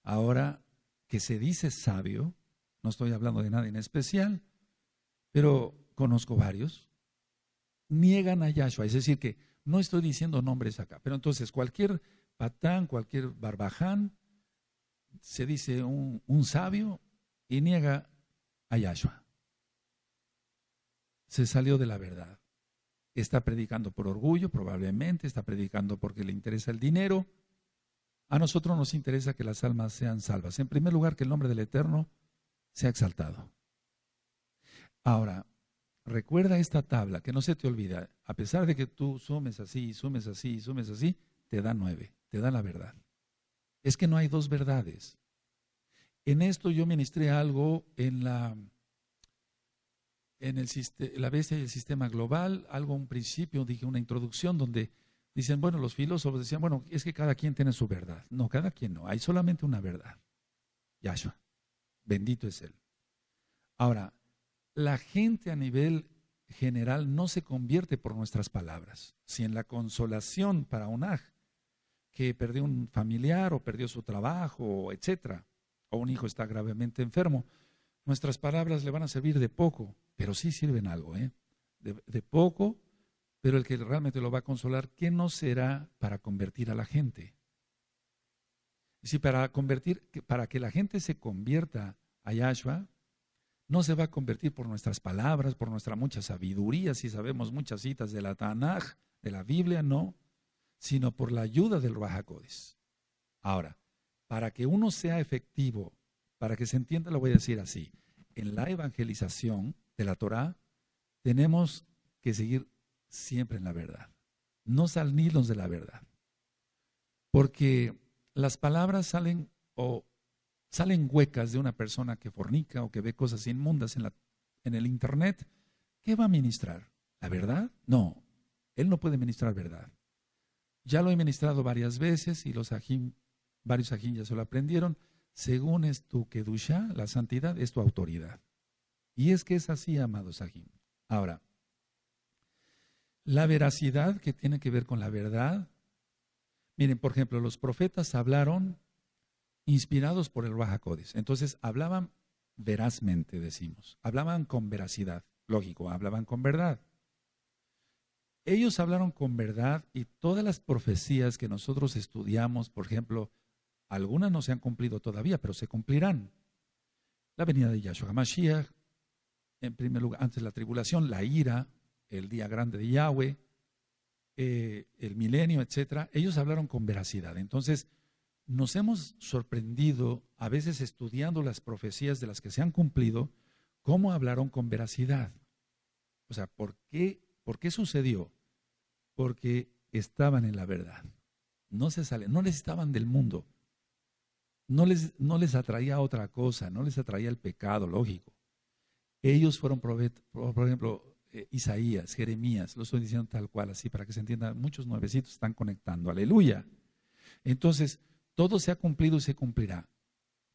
ahora que se dice sabio, no estoy hablando de nadie en especial, pero conozco varios, niegan a Yahshua. Es decir, que no estoy diciendo nombres acá, pero entonces cualquier patán, cualquier barbaján, se dice un sabio y niega a Yahshua. Se salió de la verdad. Está predicando por orgullo, probablemente, está predicando porque le interesa el dinero. A nosotros nos interesa que las almas sean salvas. En primer lugar, que el nombre del Eterno sea exaltado. Ahora, recuerda esta tabla, que no se te olvida. A pesar de que tú sumes así, sumes así, sumes así, te da nueve, te da la verdad. Es que no hay dos verdades. En esto yo ministré algo en la en el, la bestia y el sistema global, algo un principio, dije una introducción donde dicen, bueno, los filósofos decían, bueno, es que cada quien tiene su verdad. No, cada quien no, hay solamente una verdad. Yahshua, bendito es él. Ahora, la gente a nivel general no se convierte por nuestras palabras, si en la consolación para un aj, que perdió un familiar o perdió su trabajo, etcétera, un hijo está gravemente enfermo, nuestras palabras le van a servir de poco, pero sí sirven algo, ¿eh? de, poco, pero el que realmente lo va a consolar, ¿qué no será para convertir a la gente? Si para convertir, para que la gente se convierta a Yahshua, no se va a convertir por nuestras palabras, por nuestra mucha sabiduría, si sabemos muchas citas de la Tanaj, de la Biblia, no, sino por la ayuda del Ruach Ahora, para que uno sea efectivo, para que se entienda, lo voy a decir así. En la evangelización de la Torah, tenemos que seguir siempre en la verdad, no salirnos de la verdad. Porque las palabras salen o salen huecas de una persona que fornica o que ve cosas inmundas en, la, en el internet, ¿qué va a ministrar? ¿La verdad? No, él no puede ministrar verdad. Ya lo he ministrado varias veces y los ajim varios sajin ya se lo aprendieron, según es tu kedusha, la santidad es tu autoridad. Y es que es así, amados sajin. Ahora, la veracidad que tiene que ver con la verdad. Miren, por ejemplo, los profetas hablaron inspirados por el Baja Entonces hablaban verazmente, decimos. Hablaban con veracidad. Lógico, hablaban con verdad. Ellos hablaron con verdad y todas las profecías que nosotros estudiamos, por ejemplo, algunas no se han cumplido todavía, pero se cumplirán. La venida de Yahshua Mashiach, en primer lugar, antes la tribulación, la ira, el día grande de Yahweh, eh, el milenio, etcétera. Ellos hablaron con veracidad. Entonces, nos hemos sorprendido a veces estudiando las profecías de las que se han cumplido, cómo hablaron con veracidad. O sea, ¿por qué, por qué sucedió? Porque estaban en la verdad. No se salen, no estaban del mundo no les, atraía otra cosa, no les atraía el pecado, lógico. Ellos fueron, por ejemplo, eh, Isaías, Jeremías, lo estoy diciendo tal cual, así, para que se entienda, muchos nuevecitos están conectando, aleluya. Entonces, todo se ha cumplido y se cumplirá.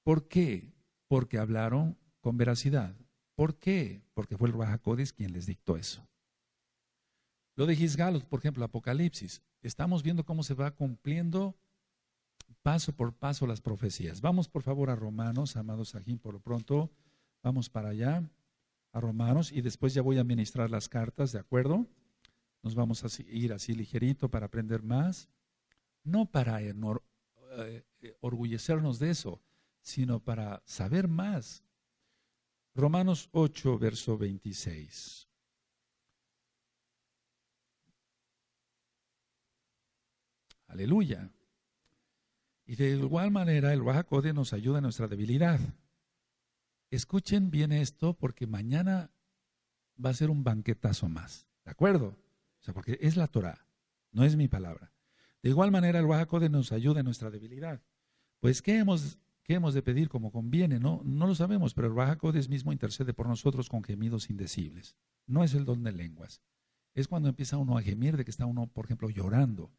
¿Por qué? Porque hablaron con veracidad. ¿Por qué? Porque fue el Ruajacodes quien les dictó eso. Lo de Gisgalos, por ejemplo, Apocalipsis. Estamos viendo cómo se va cumpliendo paso por paso las profecías. Vamos por favor a Romanos, amados Sajín, por lo pronto, vamos para allá, a Romanos, y después ya voy a administrar las cartas, ¿de acuerdo? Nos vamos a ir así ligerito para aprender más, no para eh, eh, orgullecernos de eso, sino para saber más. Romanos 8, verso 26. Aleluya. Y de igual manera, el Baja nos ayuda en nuestra debilidad. Escuchen bien esto porque mañana va a ser un banquetazo más. ¿De acuerdo? O sea, porque es la Torah, no es mi palabra. De igual manera, el Baja nos ayuda en nuestra debilidad. Pues, ¿qué hemos, hemos de pedir como conviene? No, no lo sabemos, pero el Baja mismo intercede por nosotros con gemidos indecibles. No es el don de lenguas. Es cuando empieza uno a gemir de que está uno, por ejemplo, llorando,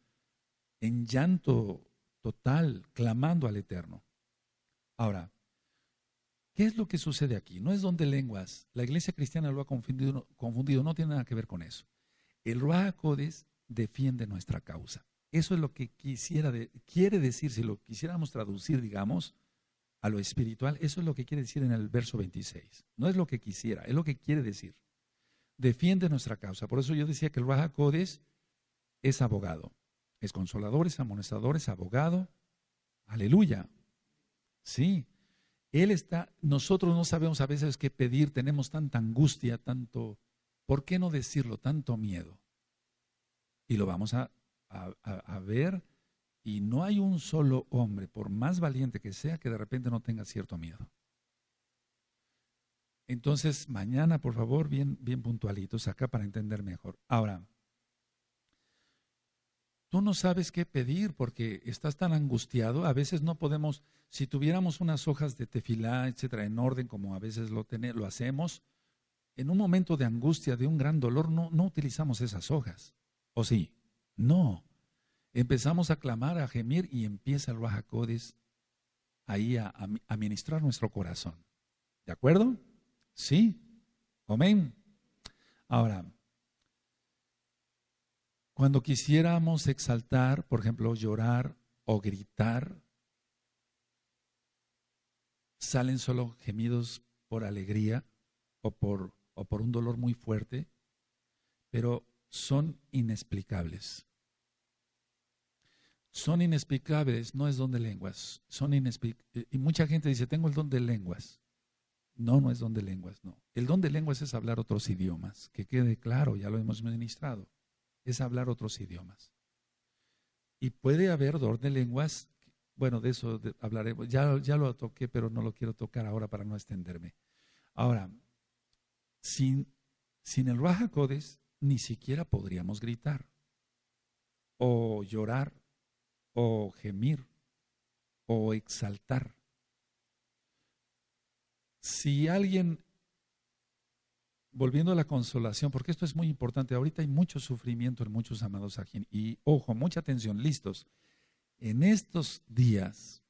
en llanto total, clamando al Eterno. Ahora, ¿qué es lo que sucede aquí? No es donde lenguas. La iglesia cristiana lo ha confundido, no tiene nada que ver con eso. El Ruach Codes defiende nuestra causa. Eso es lo que quisiera quiere decir, si lo quisiéramos traducir, digamos, a lo espiritual, eso es lo que quiere decir en el verso 26. No es lo que quisiera, es lo que quiere decir. Defiende nuestra causa. Por eso yo decía que el Ruach Codes es abogado es consolador, es amonestador, es abogado. Aleluya. Sí. Él está, nosotros no sabemos a veces qué pedir, tenemos tanta angustia, tanto, ¿por qué no decirlo? Tanto miedo. Y lo vamos a, ver y no hay un solo hombre, por más valiente que sea, que de repente no tenga cierto miedo. Entonces, mañana, por favor, bien, bien puntualitos acá para entender mejor. Ahora, tú no sabes qué pedir porque estás tan angustiado. A veces no podemos, si tuviéramos unas hojas de tefilá, etcétera, en orden, como a veces lo, lo hacemos, en un momento de angustia, de un gran dolor, no, no utilizamos esas hojas. ¿O sí? No. Empezamos a clamar, a gemir y empieza el Rajacodes ahí a, a, ministrar nuestro corazón. ¿De acuerdo? Sí. Amén. Ahora, cuando quisiéramos exaltar, por ejemplo, llorar o gritar, salen solo gemidos por alegría o por, un dolor muy fuerte, pero son inexplicables. Son inexplicables, no es don de lenguas, son inexplicables. Y mucha gente dice, tengo el don de lenguas. No, no es don de lenguas, no. El don de lenguas es hablar otros idiomas, que quede claro, ya lo hemos ministrado es hablar otros idiomas. Y puede haber dolor de lenguas, bueno, de eso hablaremos, ya, ya lo toqué, pero no lo quiero tocar ahora para no extenderme. Ahora, sin, sin el Raja Codes ni siquiera podríamos gritar, o llorar, o gemir, o exaltar. Si alguien volviendo a la consolación, porque esto es muy importante. Ahorita hay mucho sufrimiento en muchos amados aquí. Y ojo, mucha atención, listos. En estos días,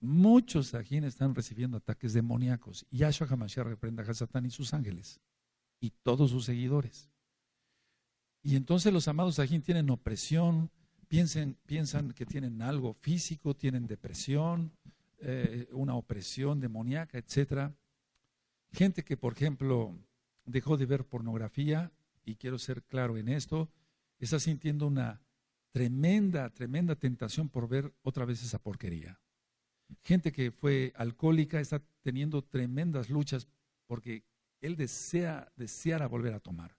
muchos ajín están recibiendo ataques demoníacos. Yahshua Hamashiach reprenda a Satán y sus ángeles y todos sus seguidores. Y entonces los amados ajín tienen opresión, piensen, piensan que tienen algo físico, tienen depresión, eh, una opresión demoníaca, etcétera. Gente que, por ejemplo, dejó de ver pornografía, y quiero ser claro en esto, está sintiendo una tremenda, tremenda tentación por ver otra vez esa porquería. Gente que fue alcohólica está teniendo tremendas luchas porque él desea, deseara volver a tomar.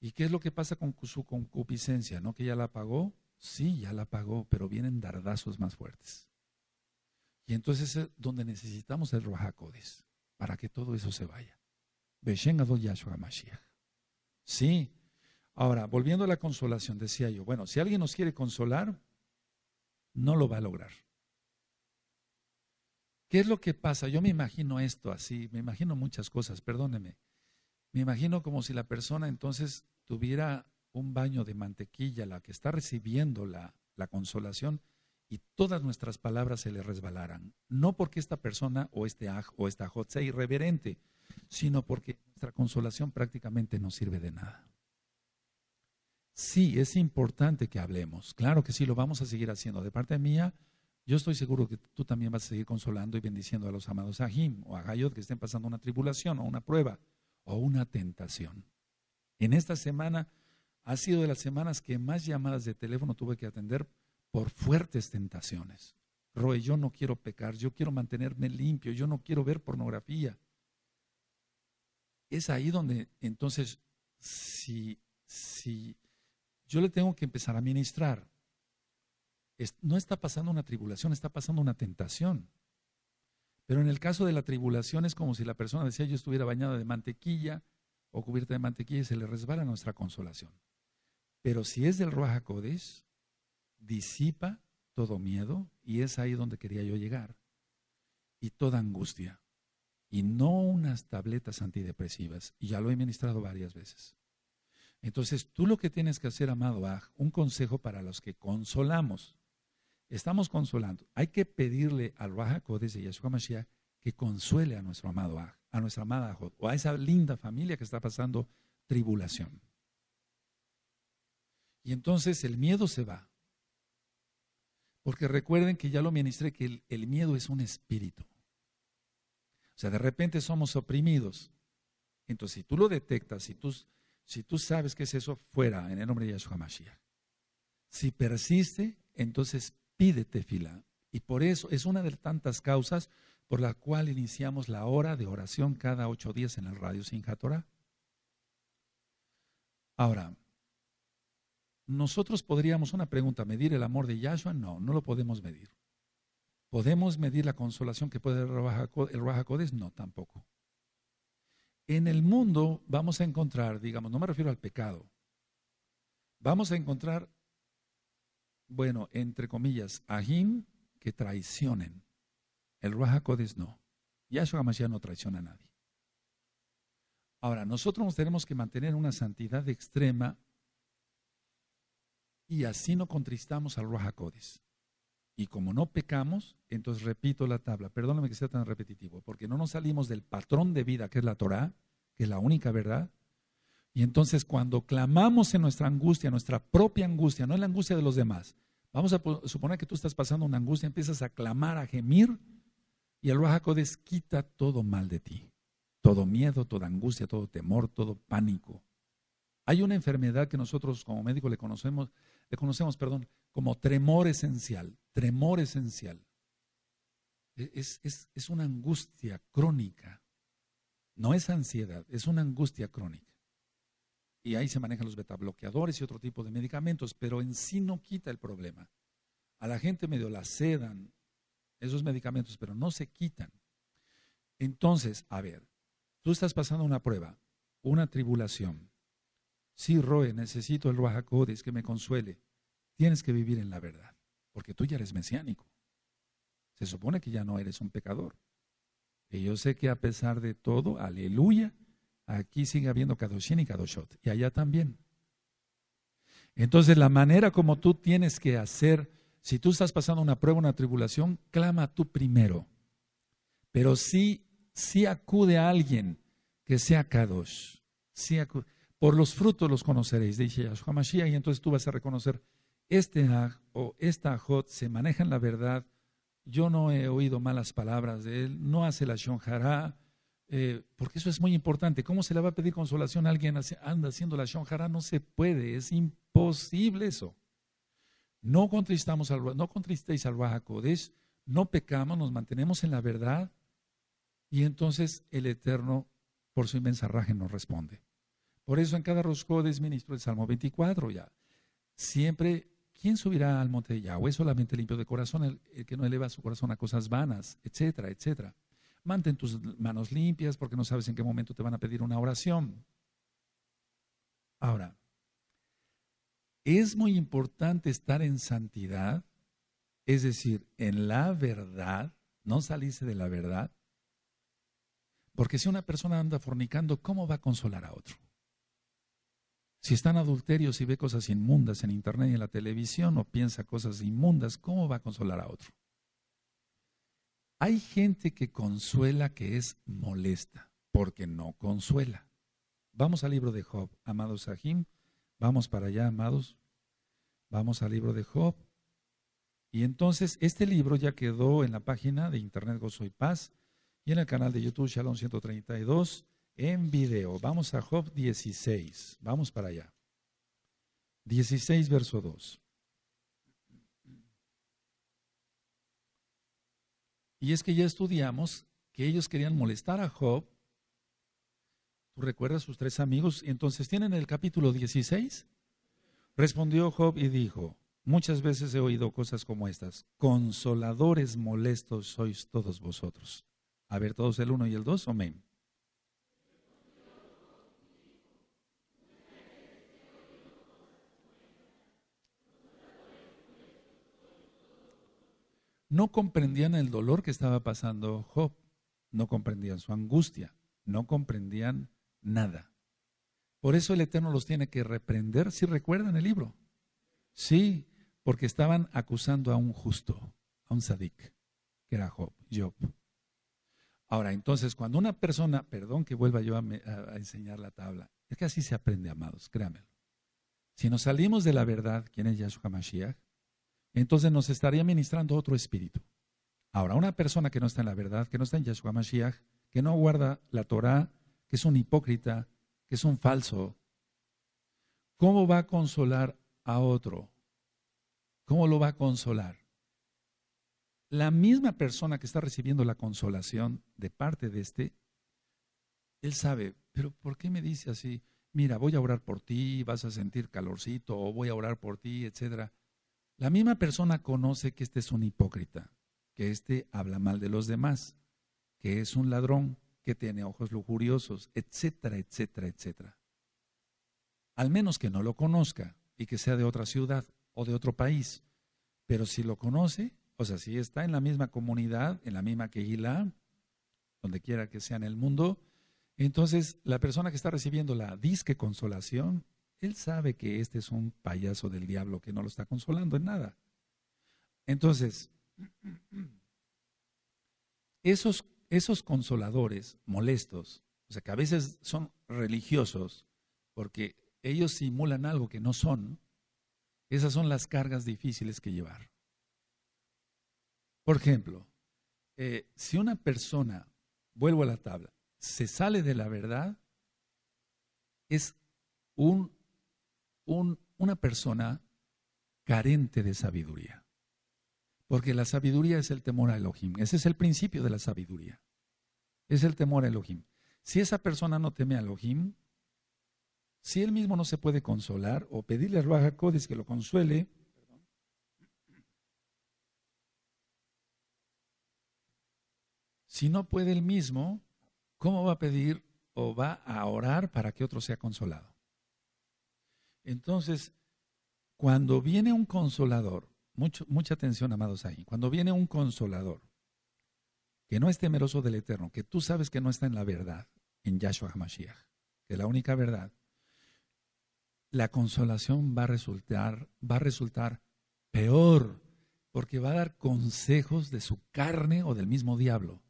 ¿Y qué es lo que pasa con su concupiscencia? ¿No que ya la pagó? Sí, ya la pagó, pero vienen dardazos más fuertes. Y entonces es donde necesitamos el Rojacodes para que todo eso se vaya. Beshengadol Adol Yahshua Mashiach. Sí. Ahora, volviendo a la consolación, decía yo, bueno, si alguien nos quiere consolar, no lo va a lograr. ¿Qué es lo que pasa? Yo me imagino esto así, me imagino muchas cosas, perdóneme. Me imagino como si la persona entonces tuviera un baño de mantequilla, la que está recibiendo la, la consolación, y todas nuestras palabras se le resbalaran. No porque esta persona o este aj o esta jot sea irreverente, sino porque nuestra consolación prácticamente no sirve de nada. Sí, es importante que hablemos. Claro que sí, lo vamos a seguir haciendo. De parte mía, yo estoy seguro que tú también vas a seguir consolando y bendiciendo a los amados a o a Gayot que estén pasando una tribulación o una prueba o una tentación. En esta semana ha sido de las semanas que más llamadas de teléfono tuve que atender por fuertes tentaciones. Roe, yo no quiero pecar, yo quiero mantenerme limpio, yo no quiero ver pornografía, es ahí donde entonces, si, si yo le tengo que empezar a ministrar, no está pasando una tribulación, está pasando una tentación. Pero en el caso de la tribulación es como si la persona decía yo estuviera bañada de mantequilla o cubierta de mantequilla y se le resbala nuestra consolación. Pero si es del Ruaja disipa todo miedo y es ahí donde quería yo llegar y toda angustia y no unas tabletas antidepresivas. Y ya lo he ministrado varias veces. Entonces, tú lo que tienes que hacer, amado Ah un consejo para los que consolamos. Estamos consolando. Hay que pedirle al Raja de Yeshua Mashiach que consuele a nuestro amado Aj, a nuestra amada o a esa linda familia que está pasando tribulación. Y entonces el miedo se va. Porque recuerden que ya lo ministré que el miedo es un espíritu. O sea, de repente somos oprimidos. Entonces, si tú lo detectas, si tú, si tú sabes que es eso, fuera, en el nombre de Yahshua Mashiach. Si persiste, entonces pídete fila. Y por eso es una de tantas causas por la cual iniciamos la hora de oración cada ocho días en el radio Sinjatora. Ahora, ¿nosotros podríamos, una pregunta, medir el amor de Yahshua? No, no lo podemos medir. ¿Podemos medir la consolación que puede el Ruach No, tampoco. En el mundo vamos a encontrar, digamos, no me refiero al pecado, vamos a encontrar, bueno, entre comillas, ajim que traicionen. El Ruach no. Yahshua Mashiach no traiciona a nadie. Ahora, nosotros nos tenemos que mantener una santidad extrema y así no contristamos al Ruach y como no pecamos, entonces repito la tabla. Perdóname que sea tan repetitivo, porque no nos salimos del patrón de vida que es la Torah, que es la única verdad. Y entonces cuando clamamos en nuestra angustia, nuestra propia angustia, no en la angustia de los demás, vamos a suponer que tú estás pasando una angustia, empiezas a clamar, a gemir, y el Rajacodes quita todo mal de ti, todo miedo, toda angustia, todo temor, todo pánico. Hay una enfermedad que nosotros como médicos le conocemos, le conocemos, perdón, como tremor esencial, tremor esencial. E-, es, una angustia crónica, no es ansiedad, es una angustia crónica. Y ahí se manejan los betabloqueadores y otro tipo de medicamentos, pero en sí no quita el problema. A la gente medio la sedan esos medicamentos, pero no se quitan. Entonces, a ver, tú estás pasando una prueba, una tribulación. Sí, Roe, necesito el Ruajacodes que me consuele. Tienes que vivir en la verdad, porque tú ya eres mesiánico. Se supone que ya no eres un pecador. Y yo sé que a pesar de todo, aleluya, aquí sigue habiendo Kadoshin y Kadoshot, y allá también. Entonces, la manera como tú tienes que hacer, si tú estás pasando una prueba, una tribulación, clama tú primero. Pero sí, sí acude a alguien que sea Kadosh. Sí acude. Por los frutos los conoceréis, dice Yahshua Mashiach, y entonces tú vas a reconocer, este o esta ajot se maneja en la verdad, yo no he oído malas palabras de él, no hace la shonjará, eh, porque eso es muy importante. ¿Cómo se le va a pedir consolación a alguien que anda haciendo la shonjará? No se puede, es imposible eso. No contristamos al, no contristéis al no pecamos, nos mantenemos en la verdad, y entonces el Eterno, por su inmensa raje, nos responde. Por eso en cada es ministro el Salmo 24 ya. Siempre, ¿quién subirá al monte de Yahweh? Solamente limpio de corazón, el, que no eleva su corazón a cosas vanas, etcétera, etcétera. Mantén tus manos limpias porque no sabes en qué momento te van a pedir una oración. Ahora, es muy importante estar en santidad, es decir, en la verdad, no salirse de la verdad, porque si una persona anda fornicando, ¿cómo va a consolar a otro? Si están adulterios y ve cosas inmundas en internet y en la televisión o piensa cosas inmundas, ¿cómo va a consolar a otro? Hay gente que consuela que es molesta, porque no consuela. Vamos al libro de Job, amados Sahim. Vamos para allá, amados. Vamos al libro de Job. Y entonces, este libro ya quedó en la página de Internet Gozo y Paz y en el canal de YouTube Shalom 132 en video. Vamos a Job 16. Vamos para allá. 16, verso 2. Y es que ya estudiamos que ellos querían molestar a Job. ¿Tú recuerdas sus tres amigos? Entonces, ¿tienen el capítulo 16? Respondió Job y dijo, muchas veces he oído cosas como estas, consoladores molestos sois todos vosotros. A ver, todos el 1 y el 2, amén. no comprendían el dolor que estaba pasando Job, no comprendían su angustia, no comprendían nada. Por eso el Eterno los tiene que reprender, si ¿sí recuerdan el libro. Sí, porque estaban acusando a un justo, a un sadik, que era Job, Job. Ahora, entonces, cuando una persona, perdón que vuelva yo a, enseñar la tabla, es que así se aprende, amados, créanme. Si nos salimos de la verdad, ¿quién es Yahshua Mashiach? entonces nos estaría ministrando otro espíritu. Ahora, una persona que no está en la verdad, que no está en Yeshua Mashiach, que no guarda la Torah, que es un hipócrita, que es un falso, ¿cómo va a consolar a otro? ¿Cómo lo va a consolar? La misma persona que está recibiendo la consolación de parte de este, él sabe, pero ¿por qué me dice así? Mira, voy a orar por ti, vas a sentir calorcito, o voy a orar por ti, etcétera. La misma persona conoce que este es un hipócrita, que este habla mal de los demás, que es un ladrón, que tiene ojos lujuriosos, etcétera, etcétera, etcétera. Al menos que no lo conozca y que sea de otra ciudad o de otro país. Pero si lo conoce, o sea, si está en la misma comunidad, en la misma quejila, donde quiera que sea en el mundo, entonces la persona que está recibiendo la disque consolación él sabe que este es un payaso del diablo que no lo está consolando en nada. Entonces, <clears throat> esos, esos consoladores molestos, o sea, que a veces son religiosos porque ellos simulan algo que no son, esas son las cargas difíciles que llevar. Por ejemplo, eh, si una persona, vuelvo a la tabla, se sale de la verdad, es un una persona carente de sabiduría. Porque la sabiduría es el temor a Elohim. Ese es el principio de la sabiduría. Es el temor a Elohim. Si esa persona no teme a Elohim, si él mismo no se puede consolar o pedirle a Ruach que lo consuele, si no puede él mismo, ¿cómo va a pedir o va a orar para que otro sea consolado? Entonces, cuando viene un consolador, mucha atención, amados ahí, cuando viene un consolador que no es temeroso del Eterno, que tú sabes que no está en la verdad, en Yahshua HaMashiach, que es la única verdad, la consolación va a resultar, va a resultar peor, porque va a dar consejos de su carne o del mismo diablo.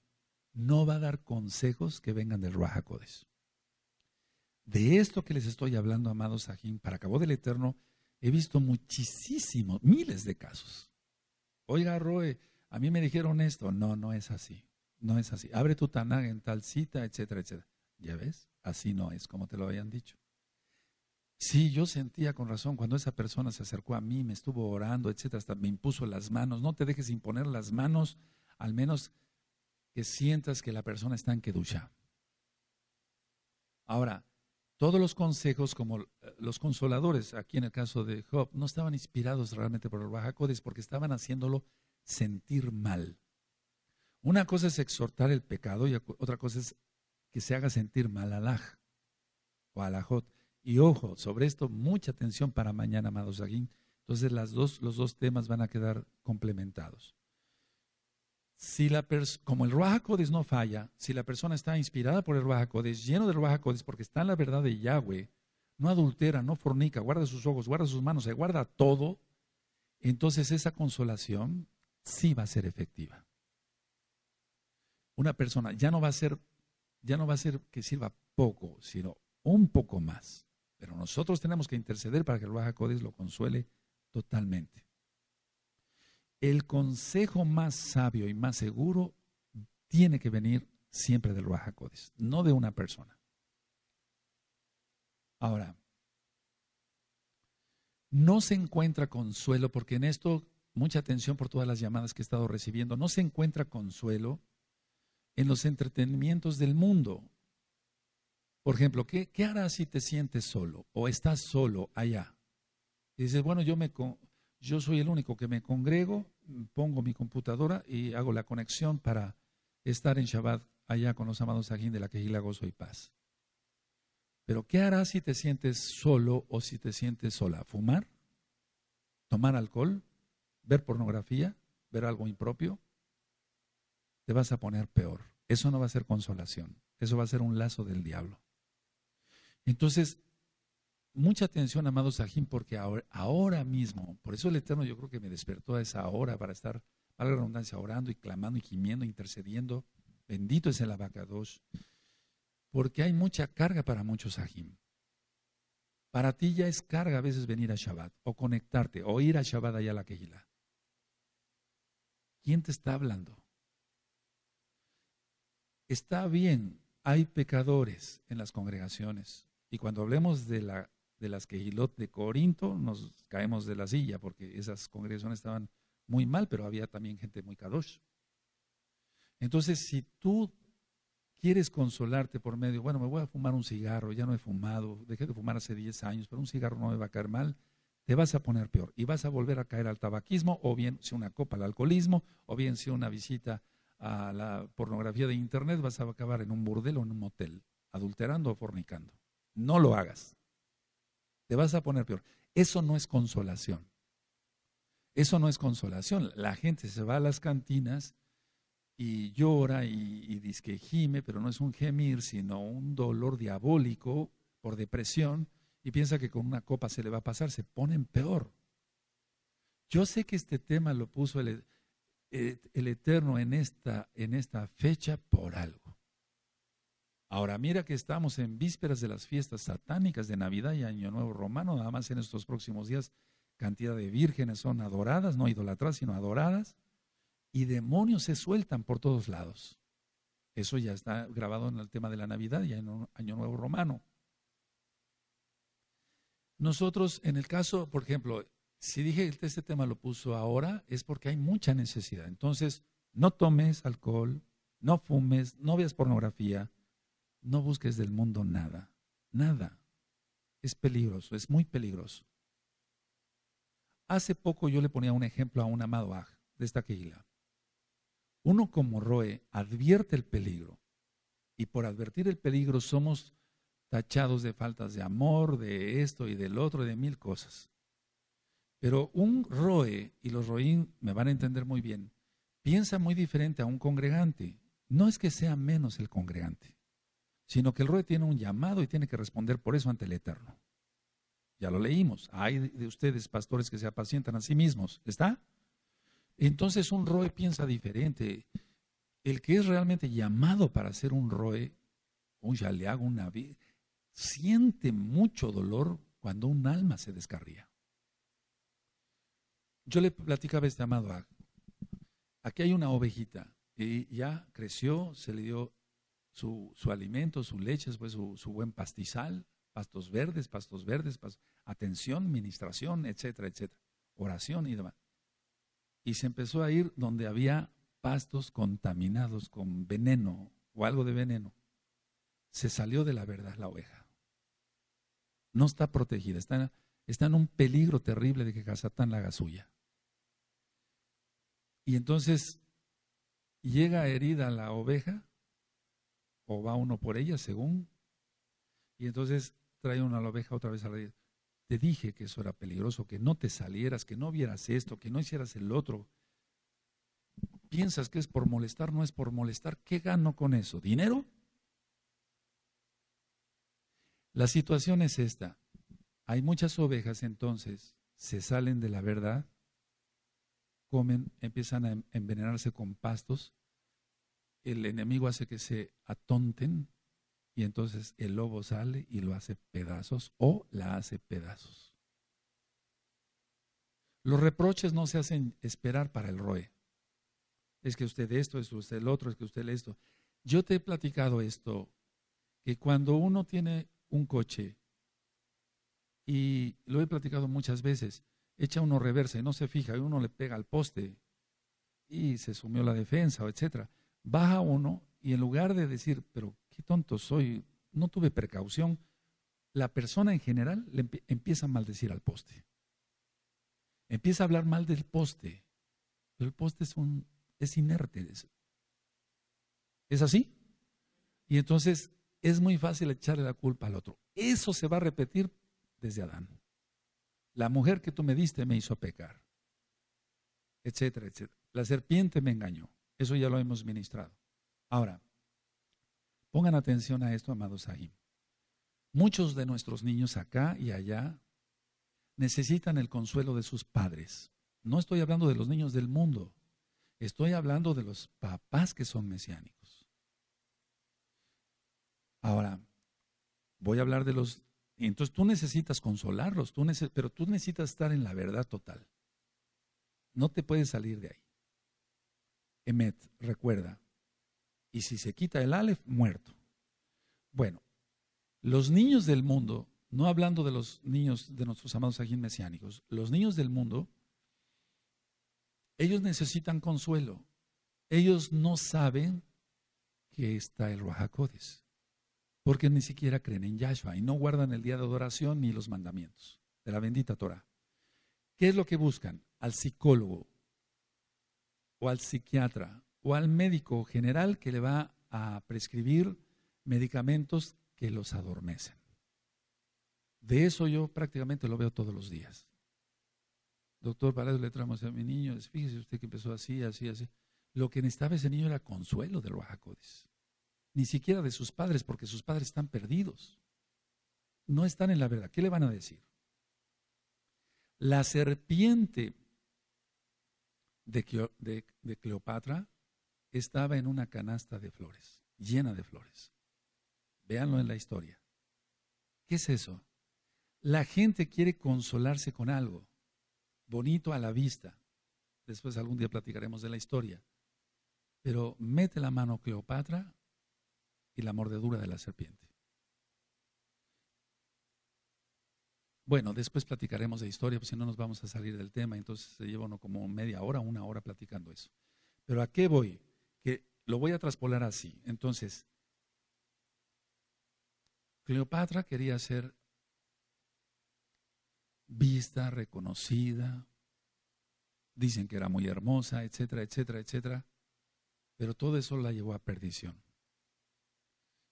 No va a dar consejos que vengan del HaKodesh. De esto que les estoy hablando, amados Sajín, para cabo del eterno, he visto muchísimos, miles de casos. Oiga, Roe, a mí me dijeron esto. No, no es así. No es así. Abre tu Tanag en tal cita, etcétera, etcétera. Ya ves, así no es como te lo habían dicho. Sí, yo sentía con razón cuando esa persona se acercó a mí, me estuvo orando, etcétera, hasta me impuso las manos. No te dejes imponer las manos, al menos que sientas que la persona está en Kedusha. Ahora, todos los consejos como eh, los consoladores, aquí en el caso de Job, no estaban inspirados realmente por el Bajacodes porque estaban haciéndolo sentir mal. Una cosa es exhortar el pecado y otra cosa es que se haga sentir mal a aj, o a Alajot. Y ojo, sobre esto mucha atención para mañana, amados Aguín. Entonces dos, los dos temas van a quedar complementados si la como el Ruach no falla, si la persona está inspirada por el Ruach lleno del Ruach porque está en la verdad de Yahweh, no adultera, no fornica, guarda sus ojos, guarda sus manos, se guarda todo, entonces esa consolación sí va a ser efectiva. Una persona ya no va a ser, ya no va a ser que sirva poco, sino un poco más. Pero nosotros tenemos que interceder para que el Ruach lo consuele totalmente el consejo más sabio y más seguro tiene que venir siempre del Ruajacodes, no de una persona. Ahora, no se encuentra consuelo, porque en esto, mucha atención por todas las llamadas que he estado recibiendo, no se encuentra consuelo en los entretenimientos del mundo. Por ejemplo, ¿qué, harás si te sientes solo o estás solo allá? Y dices, bueno, yo, me, yo soy el único que me congrego pongo mi computadora y hago la conexión para estar en Shabbat allá con los amados aquí de la quejila Gozo y Paz. Pero ¿qué harás si te sientes solo o si te sientes sola? ¿Fumar? ¿Tomar alcohol? ¿Ver pornografía? ¿Ver algo impropio? Te vas a poner peor. Eso no va a ser consolación. Eso va a ser un lazo del diablo. Entonces, mucha atención, amados Sahim, porque ahora, mismo, por eso el Eterno yo creo que me despertó a esa hora para estar, a la redundancia, orando y clamando y gimiendo, intercediendo. Bendito es el Abacadosh. porque hay mucha carga para muchos Sahim. Para ti ya es carga a veces venir a Shabbat, o conectarte, o ir a Shabbat allá a la Keilah. ¿Quién te está hablando? Está bien, hay pecadores en las congregaciones. Y cuando hablemos de la de las que Gilot de Corinto nos caemos de la silla, porque esas congregaciones estaban muy mal, pero había también gente muy kadosh. Entonces, si tú quieres consolarte por medio, bueno, me voy a fumar un cigarro, ya no he fumado, dejé de fumar hace 10 años, pero un cigarro no me va a caer mal, te vas a poner peor y vas a volver a caer al tabaquismo, o bien si una copa al alcoholismo, o bien si una visita a la pornografía de internet, vas a acabar en un burdel o en un motel, adulterando o fornicando. No lo hagas te vas a poner peor. Eso no es consolación. Eso no es consolación. La gente se va a las cantinas y llora y, dice que gime, pero no es un gemir, sino un dolor diabólico por depresión y piensa que con una copa se le va a pasar, se ponen peor. Yo sé que este tema lo puso el, eh, el Eterno en esta, en esta fecha por algo. Ahora, mira que estamos en vísperas de las fiestas satánicas de Navidad y Año Nuevo Romano, nada más en estos próximos días cantidad de vírgenes son adoradas, no idolatradas, sino adoradas, y demonios se sueltan por todos lados. Eso ya está grabado en el tema de la Navidad y en Año Nuevo Romano. Nosotros, en el caso, por ejemplo, si dije que este tema lo puso ahora, es porque hay mucha necesidad. Entonces, no tomes alcohol, no fumes, no veas pornografía, no busques del mundo nada, nada. Es peligroso, es muy peligroso. Hace poco yo le ponía un ejemplo a un amado aj de esta keila. Uno como Roe advierte el peligro y por advertir el peligro somos tachados de faltas de amor, de esto y del otro, y de mil cosas. Pero un Roe, y los Roín me van a entender muy bien, piensa muy diferente a un congregante. No es que sea menos el congregante sino que el roe tiene un llamado y tiene que responder por eso ante el Eterno. Ya lo leímos. Hay de ustedes, pastores, que se apacientan a sí mismos. ¿Está? Entonces un roe piensa diferente. El que es realmente llamado para ser un roe, un hago un vida siente mucho dolor cuando un alma se descarría. Yo le platicaba este amado a, ah, aquí hay una ovejita y ya creció, se le dio su, alimento, su leche, pues su, buen pastizal, pastos verdes, pastos verdes, atención, ministración, etcétera, etcétera, oración y demás. Y se empezó a ir donde había pastos contaminados con veneno o algo de veneno. Se salió de la verdad la oveja. No está protegida, está, está en un peligro terrible de que Gazatán la haga suya. Y entonces llega herida la oveja o va uno por ella según. Y entonces trae una la oveja otra vez a la red. Te dije que eso era peligroso, que no te salieras, que no vieras esto, que no hicieras el otro. Piensas que es por molestar, no es por molestar. ¿Qué gano con eso? ¿Dinero? La situación es esta. Hay muchas ovejas entonces, se salen de la verdad, comen, empiezan a envenenarse con pastos, el enemigo hace que se atonten y entonces el lobo sale y lo hace pedazos o la hace pedazos. Los reproches no se hacen esperar para el roe. Es que usted esto, es usted el otro, es que usted esto. Yo te he platicado esto, que cuando uno tiene un coche, y lo he platicado muchas veces, echa uno reversa y no se fija, y uno le pega al poste y se sumió la defensa, etcétera baja uno y en lugar de decir, pero qué tonto soy, no tuve precaución, la persona en general empieza a maldecir al poste. Empieza a hablar mal del poste, el poste es, inerte. ¿Es, ¿Es así? Y entonces es muy fácil echarle la culpa al otro. Eso se va a repetir desde Adán. La mujer que tú me diste me hizo pecar, etcétera, etcétera. La serpiente me engañó. Eso ya lo hemos ministrado. Ahora, pongan atención a esto, amados ahí. Muchos de nuestros niños acá y allá necesitan el consuelo de sus padres. No estoy hablando de los niños del mundo, estoy hablando de los papás que son mesiánicos. Ahora, voy a hablar de los... Entonces tú necesitas consolarlos, tú pero tú necesitas estar en la verdad total. No te puedes salir de ahí. Emet, recuerda. Y si se quita el Aleph, muerto. Bueno, los niños del mundo, no hablando de los niños de nuestros amados aquí mesiánicos, los niños del mundo, ellos necesitan consuelo. Ellos no saben que está el Ruajacodes, porque ni siquiera creen en Yahshua y no guardan el día de adoración ni los mandamientos de la bendita Torah. ¿Qué es lo que buscan? Al psicólogo, o al psiquiatra o al médico general que le va a prescribir medicamentos que los adormecen. De eso yo prácticamente lo veo todos los días. Doctor, para eso le tramos a mi niño, fíjese usted que empezó así, así, así. Lo que necesitaba ese niño era consuelo de los Oaxacodis. Ni siquiera de sus padres, porque sus padres están perdidos. No están en la verdad. ¿Qué le van a decir? La serpiente de, Cleopatra estaba en una canasta de flores, llena de flores. Véanlo en la historia. ¿Qué es eso? La gente quiere consolarse con algo bonito a la vista. Después algún día platicaremos de la historia. Pero mete la mano Cleopatra y la mordedura de la serpiente. Bueno, después platicaremos de historia, porque si no nos vamos a salir del tema, entonces se lleva uno como media hora, una hora platicando eso. Pero ¿a qué voy? Que lo voy a traspolar así. Entonces, Cleopatra quería ser vista, reconocida, dicen que era muy hermosa, etcétera, etcétera, etcétera, pero todo eso la llevó a perdición.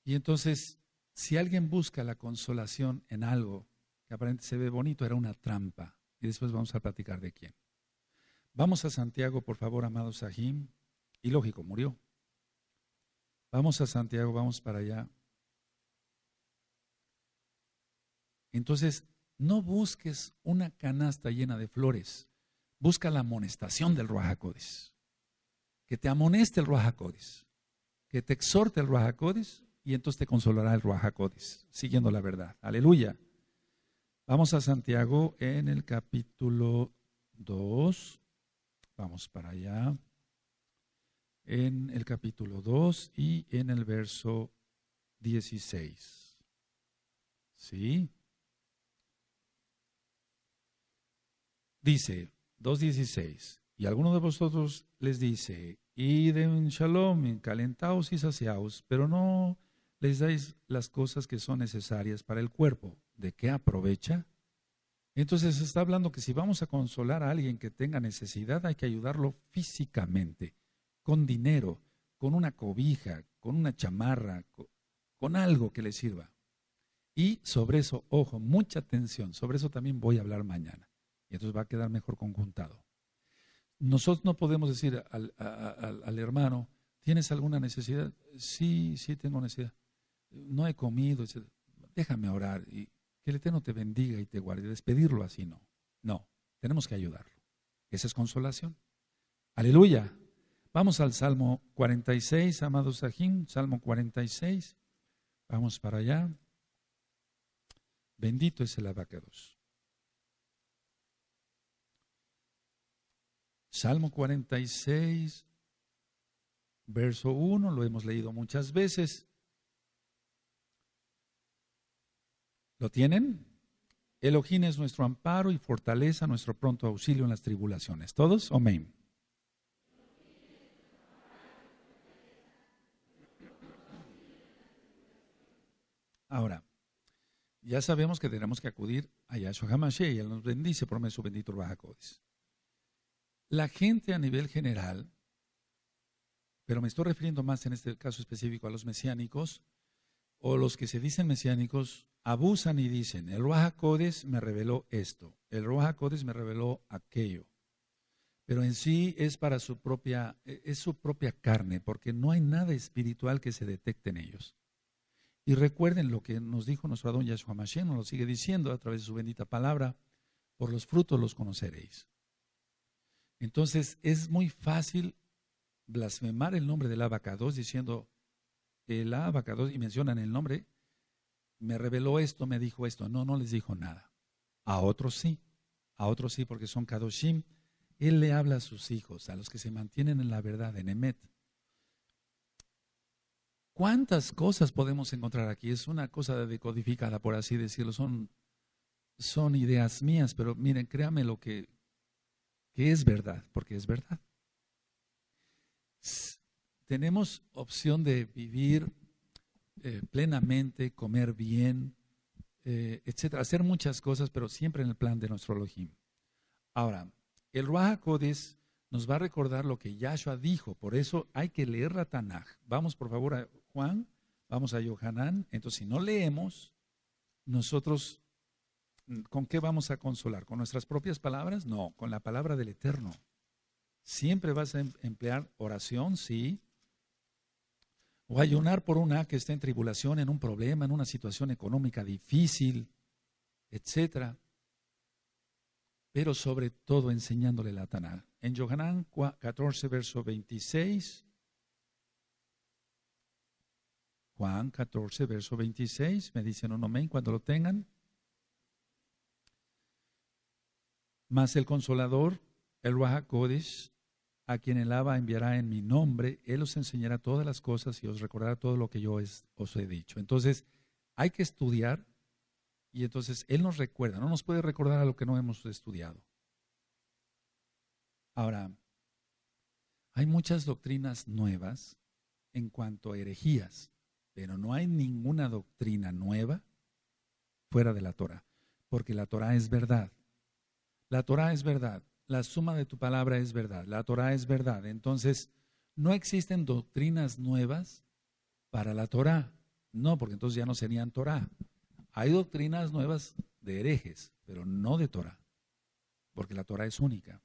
Y entonces, si alguien busca la consolación en algo, aparentemente se ve bonito, era una trampa. Y después vamos a platicar de quién. Vamos a Santiago, por favor, amado Sahim. Y lógico, murió. Vamos a Santiago, vamos para allá. Entonces, no busques una canasta llena de flores. Busca la amonestación del Ruajacodes. Que te amoneste el Ruajacodes. Que te exhorte el Ruajacodes. Y entonces te consolará el Ruajacodes, siguiendo la verdad. Aleluya. Vamos a Santiago en el capítulo 2. Vamos para allá. En el capítulo 2 y en el verso 16. ¿Sí? Dice 2.16, y algunos de vosotros les dice, id en shalom, calentaos y saciaos, pero no les dais las cosas que son necesarias para el cuerpo ¿de qué aprovecha? Entonces está hablando que si vamos a consolar a alguien que tenga necesidad, hay que ayudarlo físicamente, con dinero, con una cobija, con una chamarra, con algo que le sirva. Y sobre eso, ojo, mucha atención, sobre eso también voy a hablar mañana. Y entonces va a quedar mejor conjuntado. Nosotros no podemos decir al, hermano, ¿tienes alguna necesidad? Sí, sí tengo necesidad. No he comido, Déjame orar. Y que el Eterno te bendiga y te guarde. Despedirlo así no. No, tenemos que ayudarlo. Esa es consolación. Aleluya. Vamos al Salmo 46, amado Sajín, Salmo 46. Vamos para allá. Bendito es el abacados. Salmo 46, verso 1, lo hemos leído muchas veces. ¿Lo tienen? Elohim es nuestro amparo y fortaleza, nuestro pronto auxilio en las tribulaciones. ¿Todos? Amén. Ahora, ya sabemos que tenemos que acudir a Yahshua Hamashé y Él nos bendice por medio de su bendito urbajacodes. La gente a nivel general, pero me estoy refiriendo más en este caso específico a los mesiánicos o los que se dicen mesiánicos abusan y dicen, el Ruach Codes me reveló esto, el Ruach Codes me reveló aquello. Pero en sí es para su propia, e-, es su propia carne, porque no hay nada espiritual que se detecte en ellos. Y recuerden lo que nos dijo nuestro Adón Yahshua Mashiach, nos lo sigue diciendo a través de su bendita palabra, por los frutos los conoceréis. Entonces es muy fácil blasfemar el nombre del abacados diciendo el abacados y mencionan el nombre me reveló esto, me dijo esto. No, no les dijo nada. A otros sí, a otros sí, porque son Kadoshim. Él le habla a sus hijos, a los que se mantienen en la verdad, en Emet. ¿Cuántas cosas podemos encontrar aquí? Es una cosa decodificada, por así decirlo. Son, son ideas mías, pero miren, créame lo que, que es verdad, porque es verdad. Tenemos opción de vivir eh, plenamente, comer bien, eh, etcétera, hacer muchas cosas, pero siempre en el plan de nuestro Elohim. Ahora, el Ruach nos va a recordar lo que Yahshua dijo, por eso hay que leer la Tanaj. Vamos por favor a Juan, vamos a Yohanan. Entonces, si no leemos, nosotros, ¿con qué vamos a consolar? ¿Con nuestras propias palabras? No, con la palabra del Eterno. Siempre vas a em-, emplear oración, sí, o ayunar por una que está en tribulación, en un problema, en una situación económica difícil, etc. Pero sobre todo enseñándole la Taná. En Yohanan 14, verso 26. Juan 14, verso 26. Me dicen un me cuando lo tengan. Más el consolador, el Ruach a quien el Abba enviará en mi nombre, Él os enseñará todas las cosas y os recordará todo lo que yo os he dicho. Entonces, hay que estudiar y entonces Él nos recuerda, no nos puede recordar a lo que no hemos estudiado. Ahora, hay muchas doctrinas nuevas en cuanto a herejías, pero no hay ninguna doctrina nueva fuera de la Torah, porque la Torah es verdad. La Torah es verdad la suma de tu palabra es verdad, la Torah es verdad. Entonces, no existen doctrinas nuevas para la Torah. No, porque entonces ya no serían Torah. Hay doctrinas nuevas de herejes, pero no de Torah, porque la Torah es única.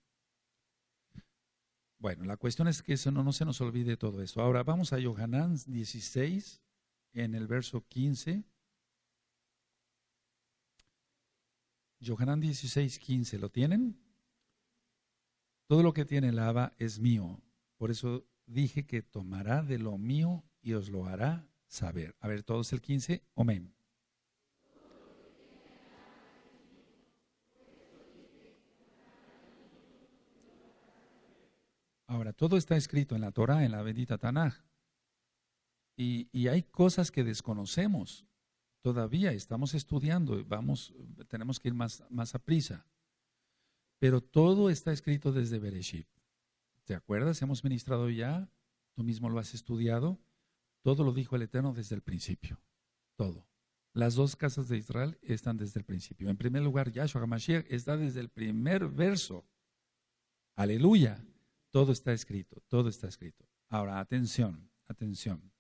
Bueno, la cuestión es que eso no, se nos olvide todo eso. Ahora vamos a Yohanan 16, en el verso 15. Yohanan 16, 15, ¿lo tienen? Todo lo que tiene el Abba es mío. Por eso dije que tomará de lo mío y os lo hará saber. A ver, todos el 15. Amén. Ahora, todo está escrito en la Torah, en la bendita Tanaj. Y, y, hay cosas que desconocemos. Todavía estamos estudiando, vamos, tenemos que ir más, más a prisa. Pero todo está escrito desde Bereshit. ¿Te acuerdas? Hemos ministrado ya, tú mismo lo has estudiado. Todo lo dijo el Eterno desde el principio. Todo. Las dos casas de Israel están desde el principio. En primer lugar, Yahshua HaMashiach está desde el primer verso. Aleluya. Todo está escrito, todo está escrito. Ahora, atención, atención.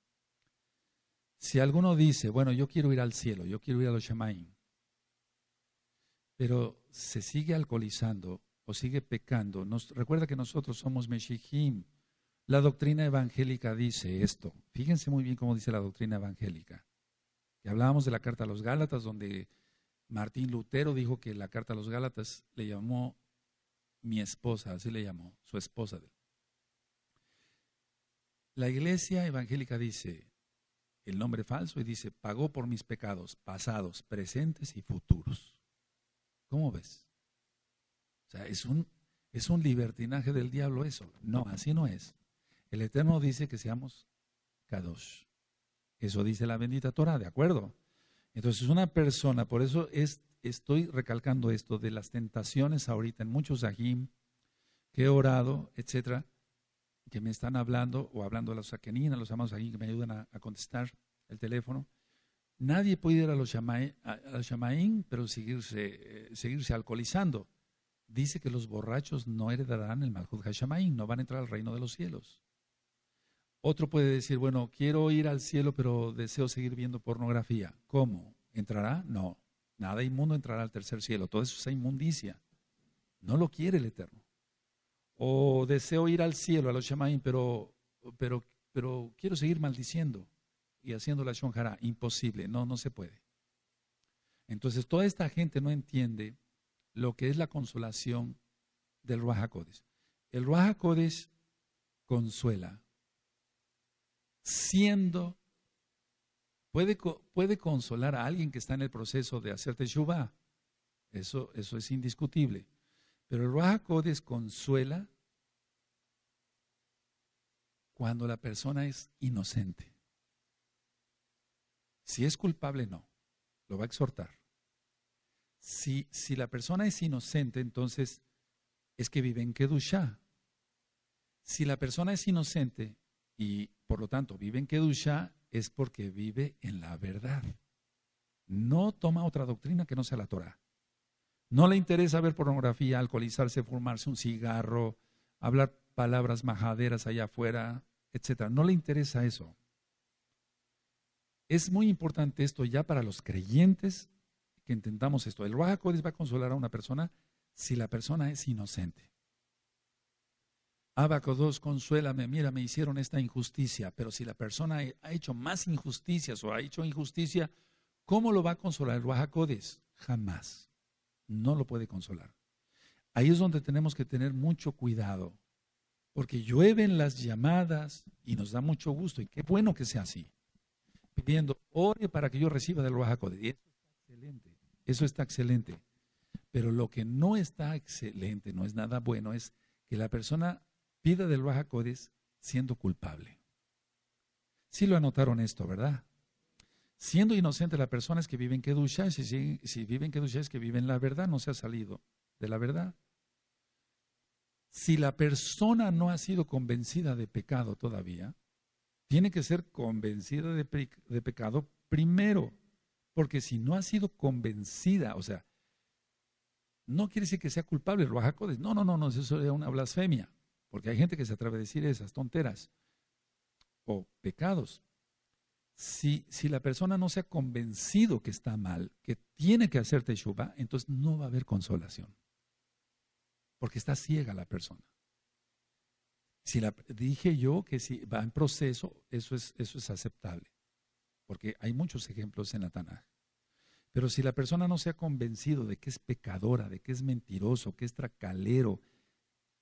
Si alguno dice, bueno, yo quiero ir al cielo, yo quiero ir a los Shemaim, pero se sigue alcoholizando o sigue pecando, nos, recuerda que nosotros somos Meshijim. La doctrina evangélica dice esto. Fíjense muy bien cómo dice la doctrina evangélica. y hablábamos de la carta a los Gálatas, donde Martín Lutero dijo que la carta a los Gálatas le llamó mi esposa, así le llamó, su esposa. La iglesia evangélica dice el nombre falso y dice, pagó por mis pecados pasados, presentes y futuros. ¿Cómo ves? O sea, es un, es un libertinaje del diablo eso. No, así no es. El Eterno dice que seamos kadosh. Eso dice la bendita Torah, ¿de acuerdo? Entonces una persona, por eso es, estoy recalcando esto de las tentaciones ahorita en muchos ajim que he orado, etcétera, que me están hablando o hablando a los saquenín, a los amados aquí que me ayudan a contestar el teléfono. Nadie puede ir a los, shamaín, pero seguirse, eh, seguirse alcoholizando. Dice que los borrachos no heredarán el Malhut Hashamaín, no van a entrar al reino de los cielos. Otro puede decir, bueno, quiero ir al cielo, pero deseo seguir viendo pornografía. ¿Cómo? ¿Entrará? No. Nada inmundo entrará al tercer cielo. Todo eso es inmundicia. No lo quiere el Eterno. O deseo ir al cielo, a los Shamaim, pero, pero, pero quiero seguir maldiciendo y haciendo la shonjara. Imposible, no, no se puede. Entonces toda esta gente no entiende lo que es la consolación del Ruajacodes. El Ruajacodes consuela, siendo, puede, puede, consolar a alguien que está en el proceso de hacerte Teshuvah, Eso, eso es indiscutible. Pero el Ruajacodes consuela cuando la persona es inocente. Si es culpable, no. Lo va a exhortar. Si, si la persona es inocente, entonces es que vive en Kedusha. Si la persona es inocente y por lo tanto vive en Kedusha, es porque vive en la verdad. No toma otra doctrina que no sea la Torah. No le interesa ver pornografía, alcoholizarse, fumarse un cigarro, hablar palabras majaderas allá afuera, etc. No le interesa eso. Es muy importante esto ya para los creyentes que entendamos esto. El Ruach va a consolar a una persona si la persona es inocente. Abaco 2, consuélame, mira, me hicieron esta injusticia, pero si la persona ha hecho más injusticias o ha hecho injusticia, ¿cómo lo va a consolar el Ruajacodes? Jamás. No lo puede consolar. Ahí es donde tenemos que tener mucho cuidado, porque llueven las llamadas y nos da mucho gusto, y qué bueno que sea así pidiendo, ore para que yo reciba del bajacodes Eso está excelente, eso está excelente. Pero lo que no está excelente, no es nada bueno, es que la persona pida del bajacodes siendo culpable. si lo anotaron esto, ¿verdad? Siendo inocente la persona es que viven en Kedusha, si, si, viven en Kedusha es que viven la verdad, no se ha salido de la verdad. Si la persona no ha sido convencida de pecado todavía, tiene que ser convencida de, pecado primero, porque si no ha sido convencida, o sea, no quiere decir que sea culpable, lo dice, No, no, no, no, eso sería una blasfemia, porque hay gente que se atreve a decir esas tonteras o pecados. Si, si la persona no se ha convencido que está mal, que tiene que hacer teshuva, entonces no va a haber consolación, porque está ciega la persona. Si la, dije yo que si va en proceso, eso es, eso es aceptable, porque hay muchos ejemplos en la Tanaj. Pero si la persona no se ha convencido de que es pecadora, de que es mentiroso, que es tracalero,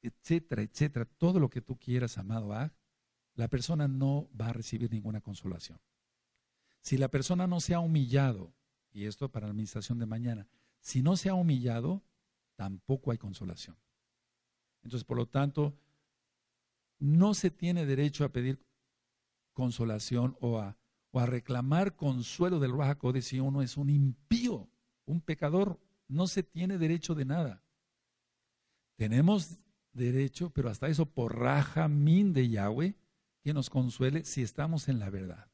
etcétera, etcétera, todo lo que tú quieras, amado Aj, la persona no va a recibir ninguna consolación. Si la persona no se ha humillado, y esto para la administración de mañana, si no se ha humillado, tampoco hay consolación. Entonces, por lo tanto, no se tiene derecho a pedir consolación o a, o a reclamar consuelo del Raja si uno es un impío, un pecador. No se tiene derecho de nada. Tenemos derecho, pero hasta eso por Min de Yahweh, que nos consuele si estamos en la verdad.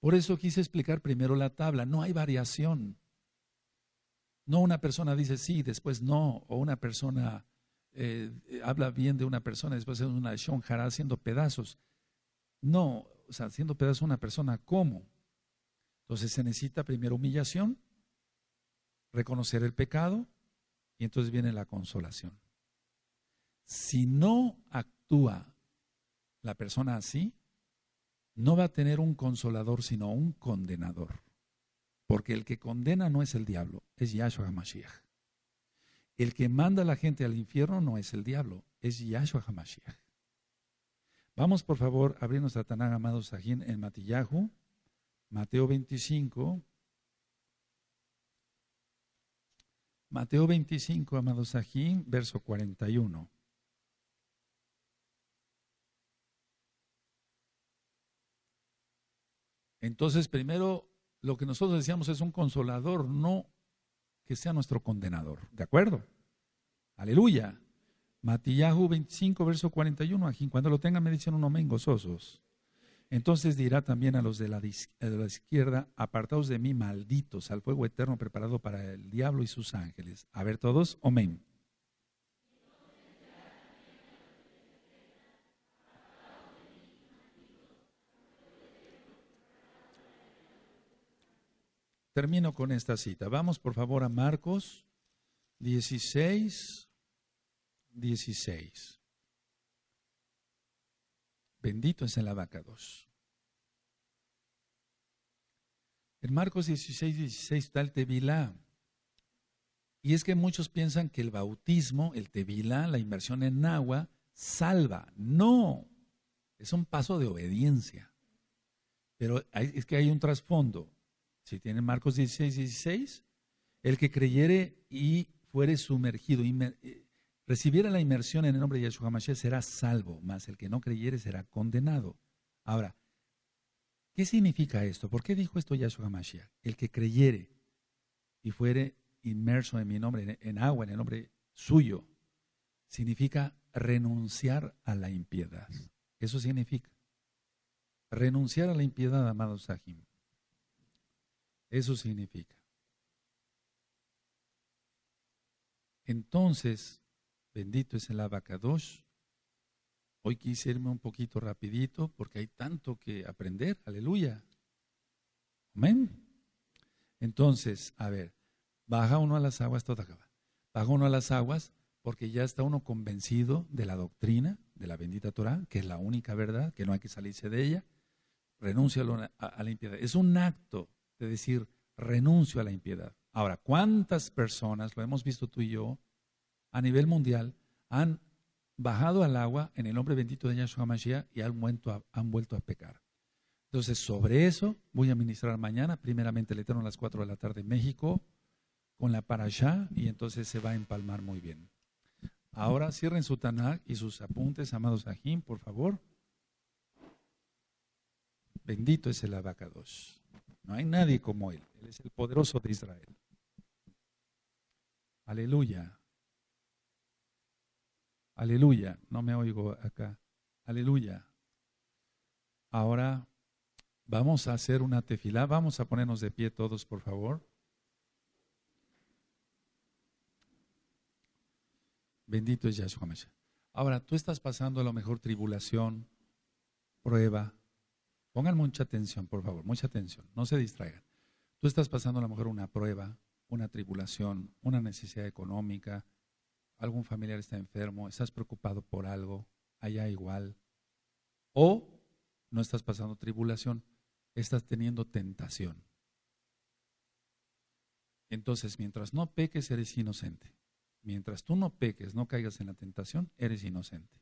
Por eso quise explicar primero la tabla. No hay variación. No una persona dice sí, después no, o una persona eh, habla bien de una persona, después es una shonjara haciendo pedazos. No, o sea, haciendo pedazos una persona, ¿cómo? Entonces se necesita primero humillación, reconocer el pecado y entonces viene la consolación. Si no actúa la persona así, no va a tener un consolador, sino un condenador. Porque el que condena no es el diablo, es Yahshua Hamashiach. El que manda a la gente al infierno no es el diablo, es Yahshua HaMashiach. Vamos por favor a abrirnos a Tanag, amados Sajín, en Matillahu, Mateo 25. Mateo 25, amados Sajín, verso 41. Entonces, primero, lo que nosotros decíamos es un consolador, no que sea nuestro condenador. ¿De acuerdo? Aleluya. Matillahu 25, verso 41. Aquí, cuando lo tengan, me dicen un amén gozosos. Entonces dirá también a los eh, de la, izquierda: Apartaos de mí, malditos, al fuego eterno preparado para el diablo y sus ángeles. A ver, todos, amén. Termino con esta cita. Vamos por favor a Marcos 16, 16. Bendito es el 2. En Marcos 16, 16 está el tevilá. Y es que muchos piensan que el bautismo, el tevilá, la inmersión en agua, salva. No, es un paso de obediencia. Pero es que hay un trasfondo. Si tienen Marcos 16, 16, el que creyere y fuere sumergido, eh, recibiera la inmersión en el nombre de Yeshua Mashiach será salvo, mas el que no creyere será condenado. Ahora, ¿qué significa esto? ¿Por qué dijo esto Yeshua Mashiach? El que creyere y fuere inmerso en mi nombre, en agua, en el nombre suyo, significa renunciar a la impiedad. Eso significa renunciar a la impiedad, amado Sahim. Eso significa. Entonces, bendito es el abacadosh. Hoy quise irme un poquito rapidito porque hay tanto que aprender. Aleluya. Amén. Entonces, a ver, baja uno a las aguas, todo acaba. Baja uno a las aguas porque ya está uno convencido de la doctrina, de la bendita Torah, que es la única verdad, que no hay que salirse de ella. Renuncia a la impiedad. Es un acto de decir, renuncio a la impiedad. Ahora, ¿cuántas personas, lo hemos visto tú y yo, a nivel mundial, han bajado al agua en el nombre bendito de Yahshua Mashiach y han vuelto a, han vuelto a pecar? Entonces, sobre eso voy a ministrar mañana, primeramente el Eterno a las 4 de la tarde en México, con la para allá, y entonces se va a empalmar muy bien. Ahora cierren su Tanakh y sus apuntes, amados Ajim, por favor. Bendito es el abacados. No hay nadie como Él. Él es el poderoso de Israel. Aleluya. Aleluya. No me oigo acá. Aleluya. Ahora vamos a hacer una tefilá. Vamos a ponernos de pie todos, por favor. Bendito es Yahshua Ahora, tú estás pasando a lo mejor tribulación, prueba, Pongan mucha atención, por favor, mucha atención, no se distraigan. Tú estás pasando a lo mejor una prueba, una tribulación, una necesidad económica, algún familiar está enfermo, estás preocupado por algo, allá igual. O no estás pasando tribulación, estás teniendo tentación. Entonces, mientras no peques, eres inocente. Mientras tú no peques, no caigas en la tentación, eres inocente.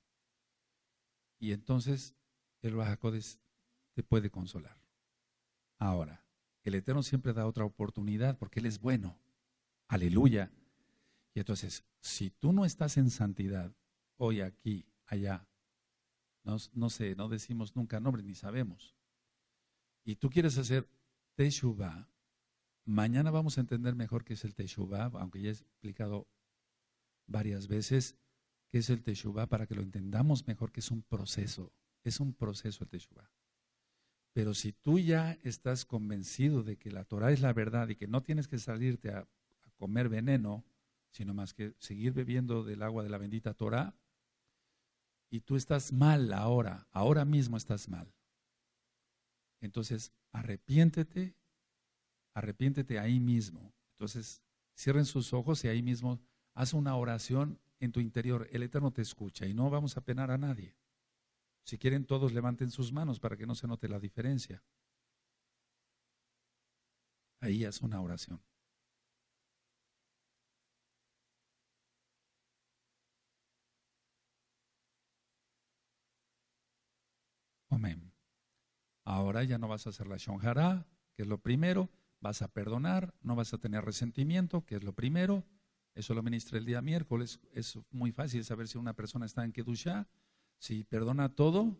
Y entonces el Bajacodes te puede consolar. Ahora, el Eterno siempre da otra oportunidad porque Él es bueno. Aleluya. Y entonces, si tú no estás en santidad, hoy, aquí, allá, no, sé, no decimos nunca nombre ni sabemos, y tú quieres hacer Teshuvah, mañana vamos a entender mejor qué es el Teshuvah, aunque ya he explicado varias veces qué es el Teshuvah para que lo entendamos mejor, que es un proceso, es un proceso el Teshuvah. Pero si tú ya estás convencido de que la Torah es la verdad y que no tienes que salirte a, comer veneno, sino más que seguir bebiendo del agua de la bendita Torah, y tú estás mal ahora, ahora mismo estás mal. Entonces, arrepiéntete, arrepiéntete ahí mismo. Entonces, cierren sus ojos y ahí mismo haz una oración en tu interior. El Eterno te escucha y no vamos a penar a nadie. Si quieren todos levanten sus manos para que no se note la diferencia. Ahí es una oración. Amén. Ahora ya no vas a hacer la shonjara, que es lo primero, vas a perdonar, no vas a tener resentimiento, que es lo primero. Eso lo ministra el día miércoles. Es muy fácil saber si una persona está en Kedushá si Perdona todo.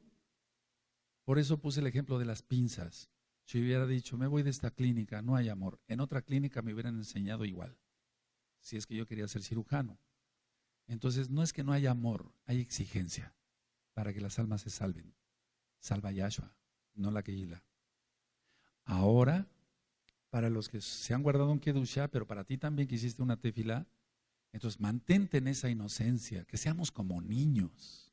Por eso puse el ejemplo de las pinzas. Si hubiera dicho, me voy de esta clínica, no hay amor. En otra clínica me hubieran enseñado igual, si es que yo quería ser cirujano. Entonces, no es que no haya amor, hay exigencia para que las almas se salven. Salva Yahshua, no la quehila. Ahora, para los que se han guardado un Kedushá, pero para ti también que hiciste una tefila, entonces mantente en esa inocencia, que seamos como niños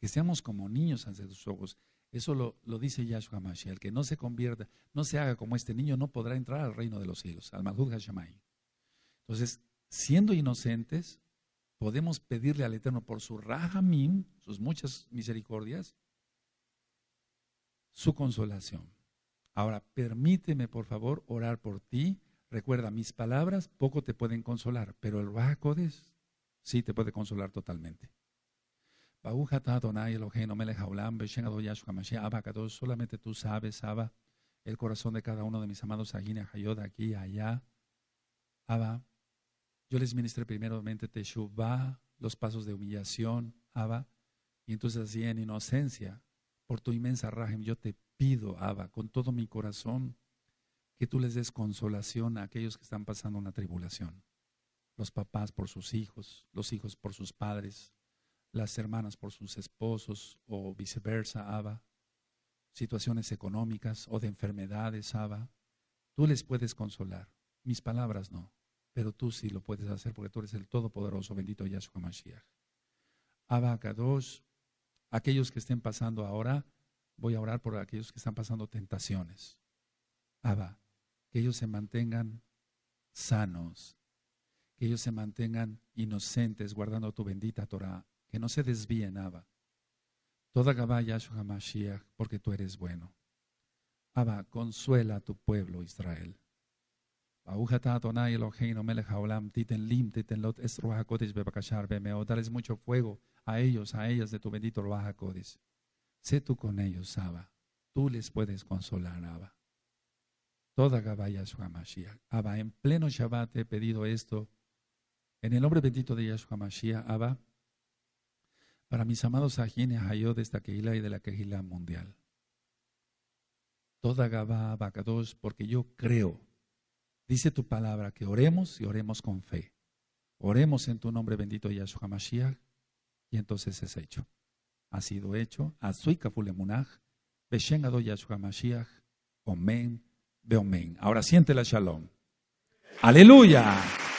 que seamos como niños ante sus ojos. Eso lo, lo dice Yahshua Mashiach, que no se convierta, no se haga como este niño, no podrá entrar al reino de los cielos, al Mahud Hashamay. Entonces, siendo inocentes, podemos pedirle al Eterno por su Rahamim, sus muchas misericordias, su consolación. Ahora, permíteme, por favor, orar por ti. Recuerda, mis palabras poco te pueden consolar, pero el Rahakodes sí te puede consolar totalmente. Solamente tú sabes, Abba, el corazón de cada uno de mis amados Agina Hayod, aquí, allá. Abba, yo les ministré primeramente Teshuvah, los pasos de humillación, Abba. Y entonces así en inocencia, por tu inmensa rajem, yo te pido, Abba, con todo mi corazón, que tú les des consolación a aquellos que están pasando una tribulación. Los papás por sus hijos, los hijos por sus padres, las hermanas por sus esposos o viceversa, Abba, situaciones económicas o de enfermedades, Abba. Tú les puedes consolar, mis palabras no, pero tú sí lo puedes hacer porque tú eres el Todopoderoso, bendito Yahshua Mashiach. Abba Kadosh, aquellos que estén pasando ahora, voy a orar por aquellos que están pasando tentaciones. Abba, que ellos se mantengan sanos, que ellos se mantengan inocentes guardando tu bendita Torah que no se desvíen, Abba. Toda Gabá Yahshua Mashiach, porque tú eres bueno. Abba, consuela a tu pueblo Israel. Darles mucho fuego a ellos, a ellas de tu bendito Rojacodes. Sé tú con ellos, Abba. Tú les puedes consolar, Abba. Toda Gabá, Yahshua Mashiach. Abba, en pleno Shabbat he pedido esto. En el nombre bendito de Yahshua Mashiach, Abba, para mis amados ajine yo, de esta Kehila y de la quejila mundial. Toda Gabá, Bacados, porque yo creo, dice tu palabra, que oremos y oremos con fe. Oremos en tu nombre bendito Yahshua Mashiach, y entonces es hecho. Ha sido hecho. Azuika fulemunaj. Yahshua Mashiach, Omen, Ahora siente la Shalom. Aleluya.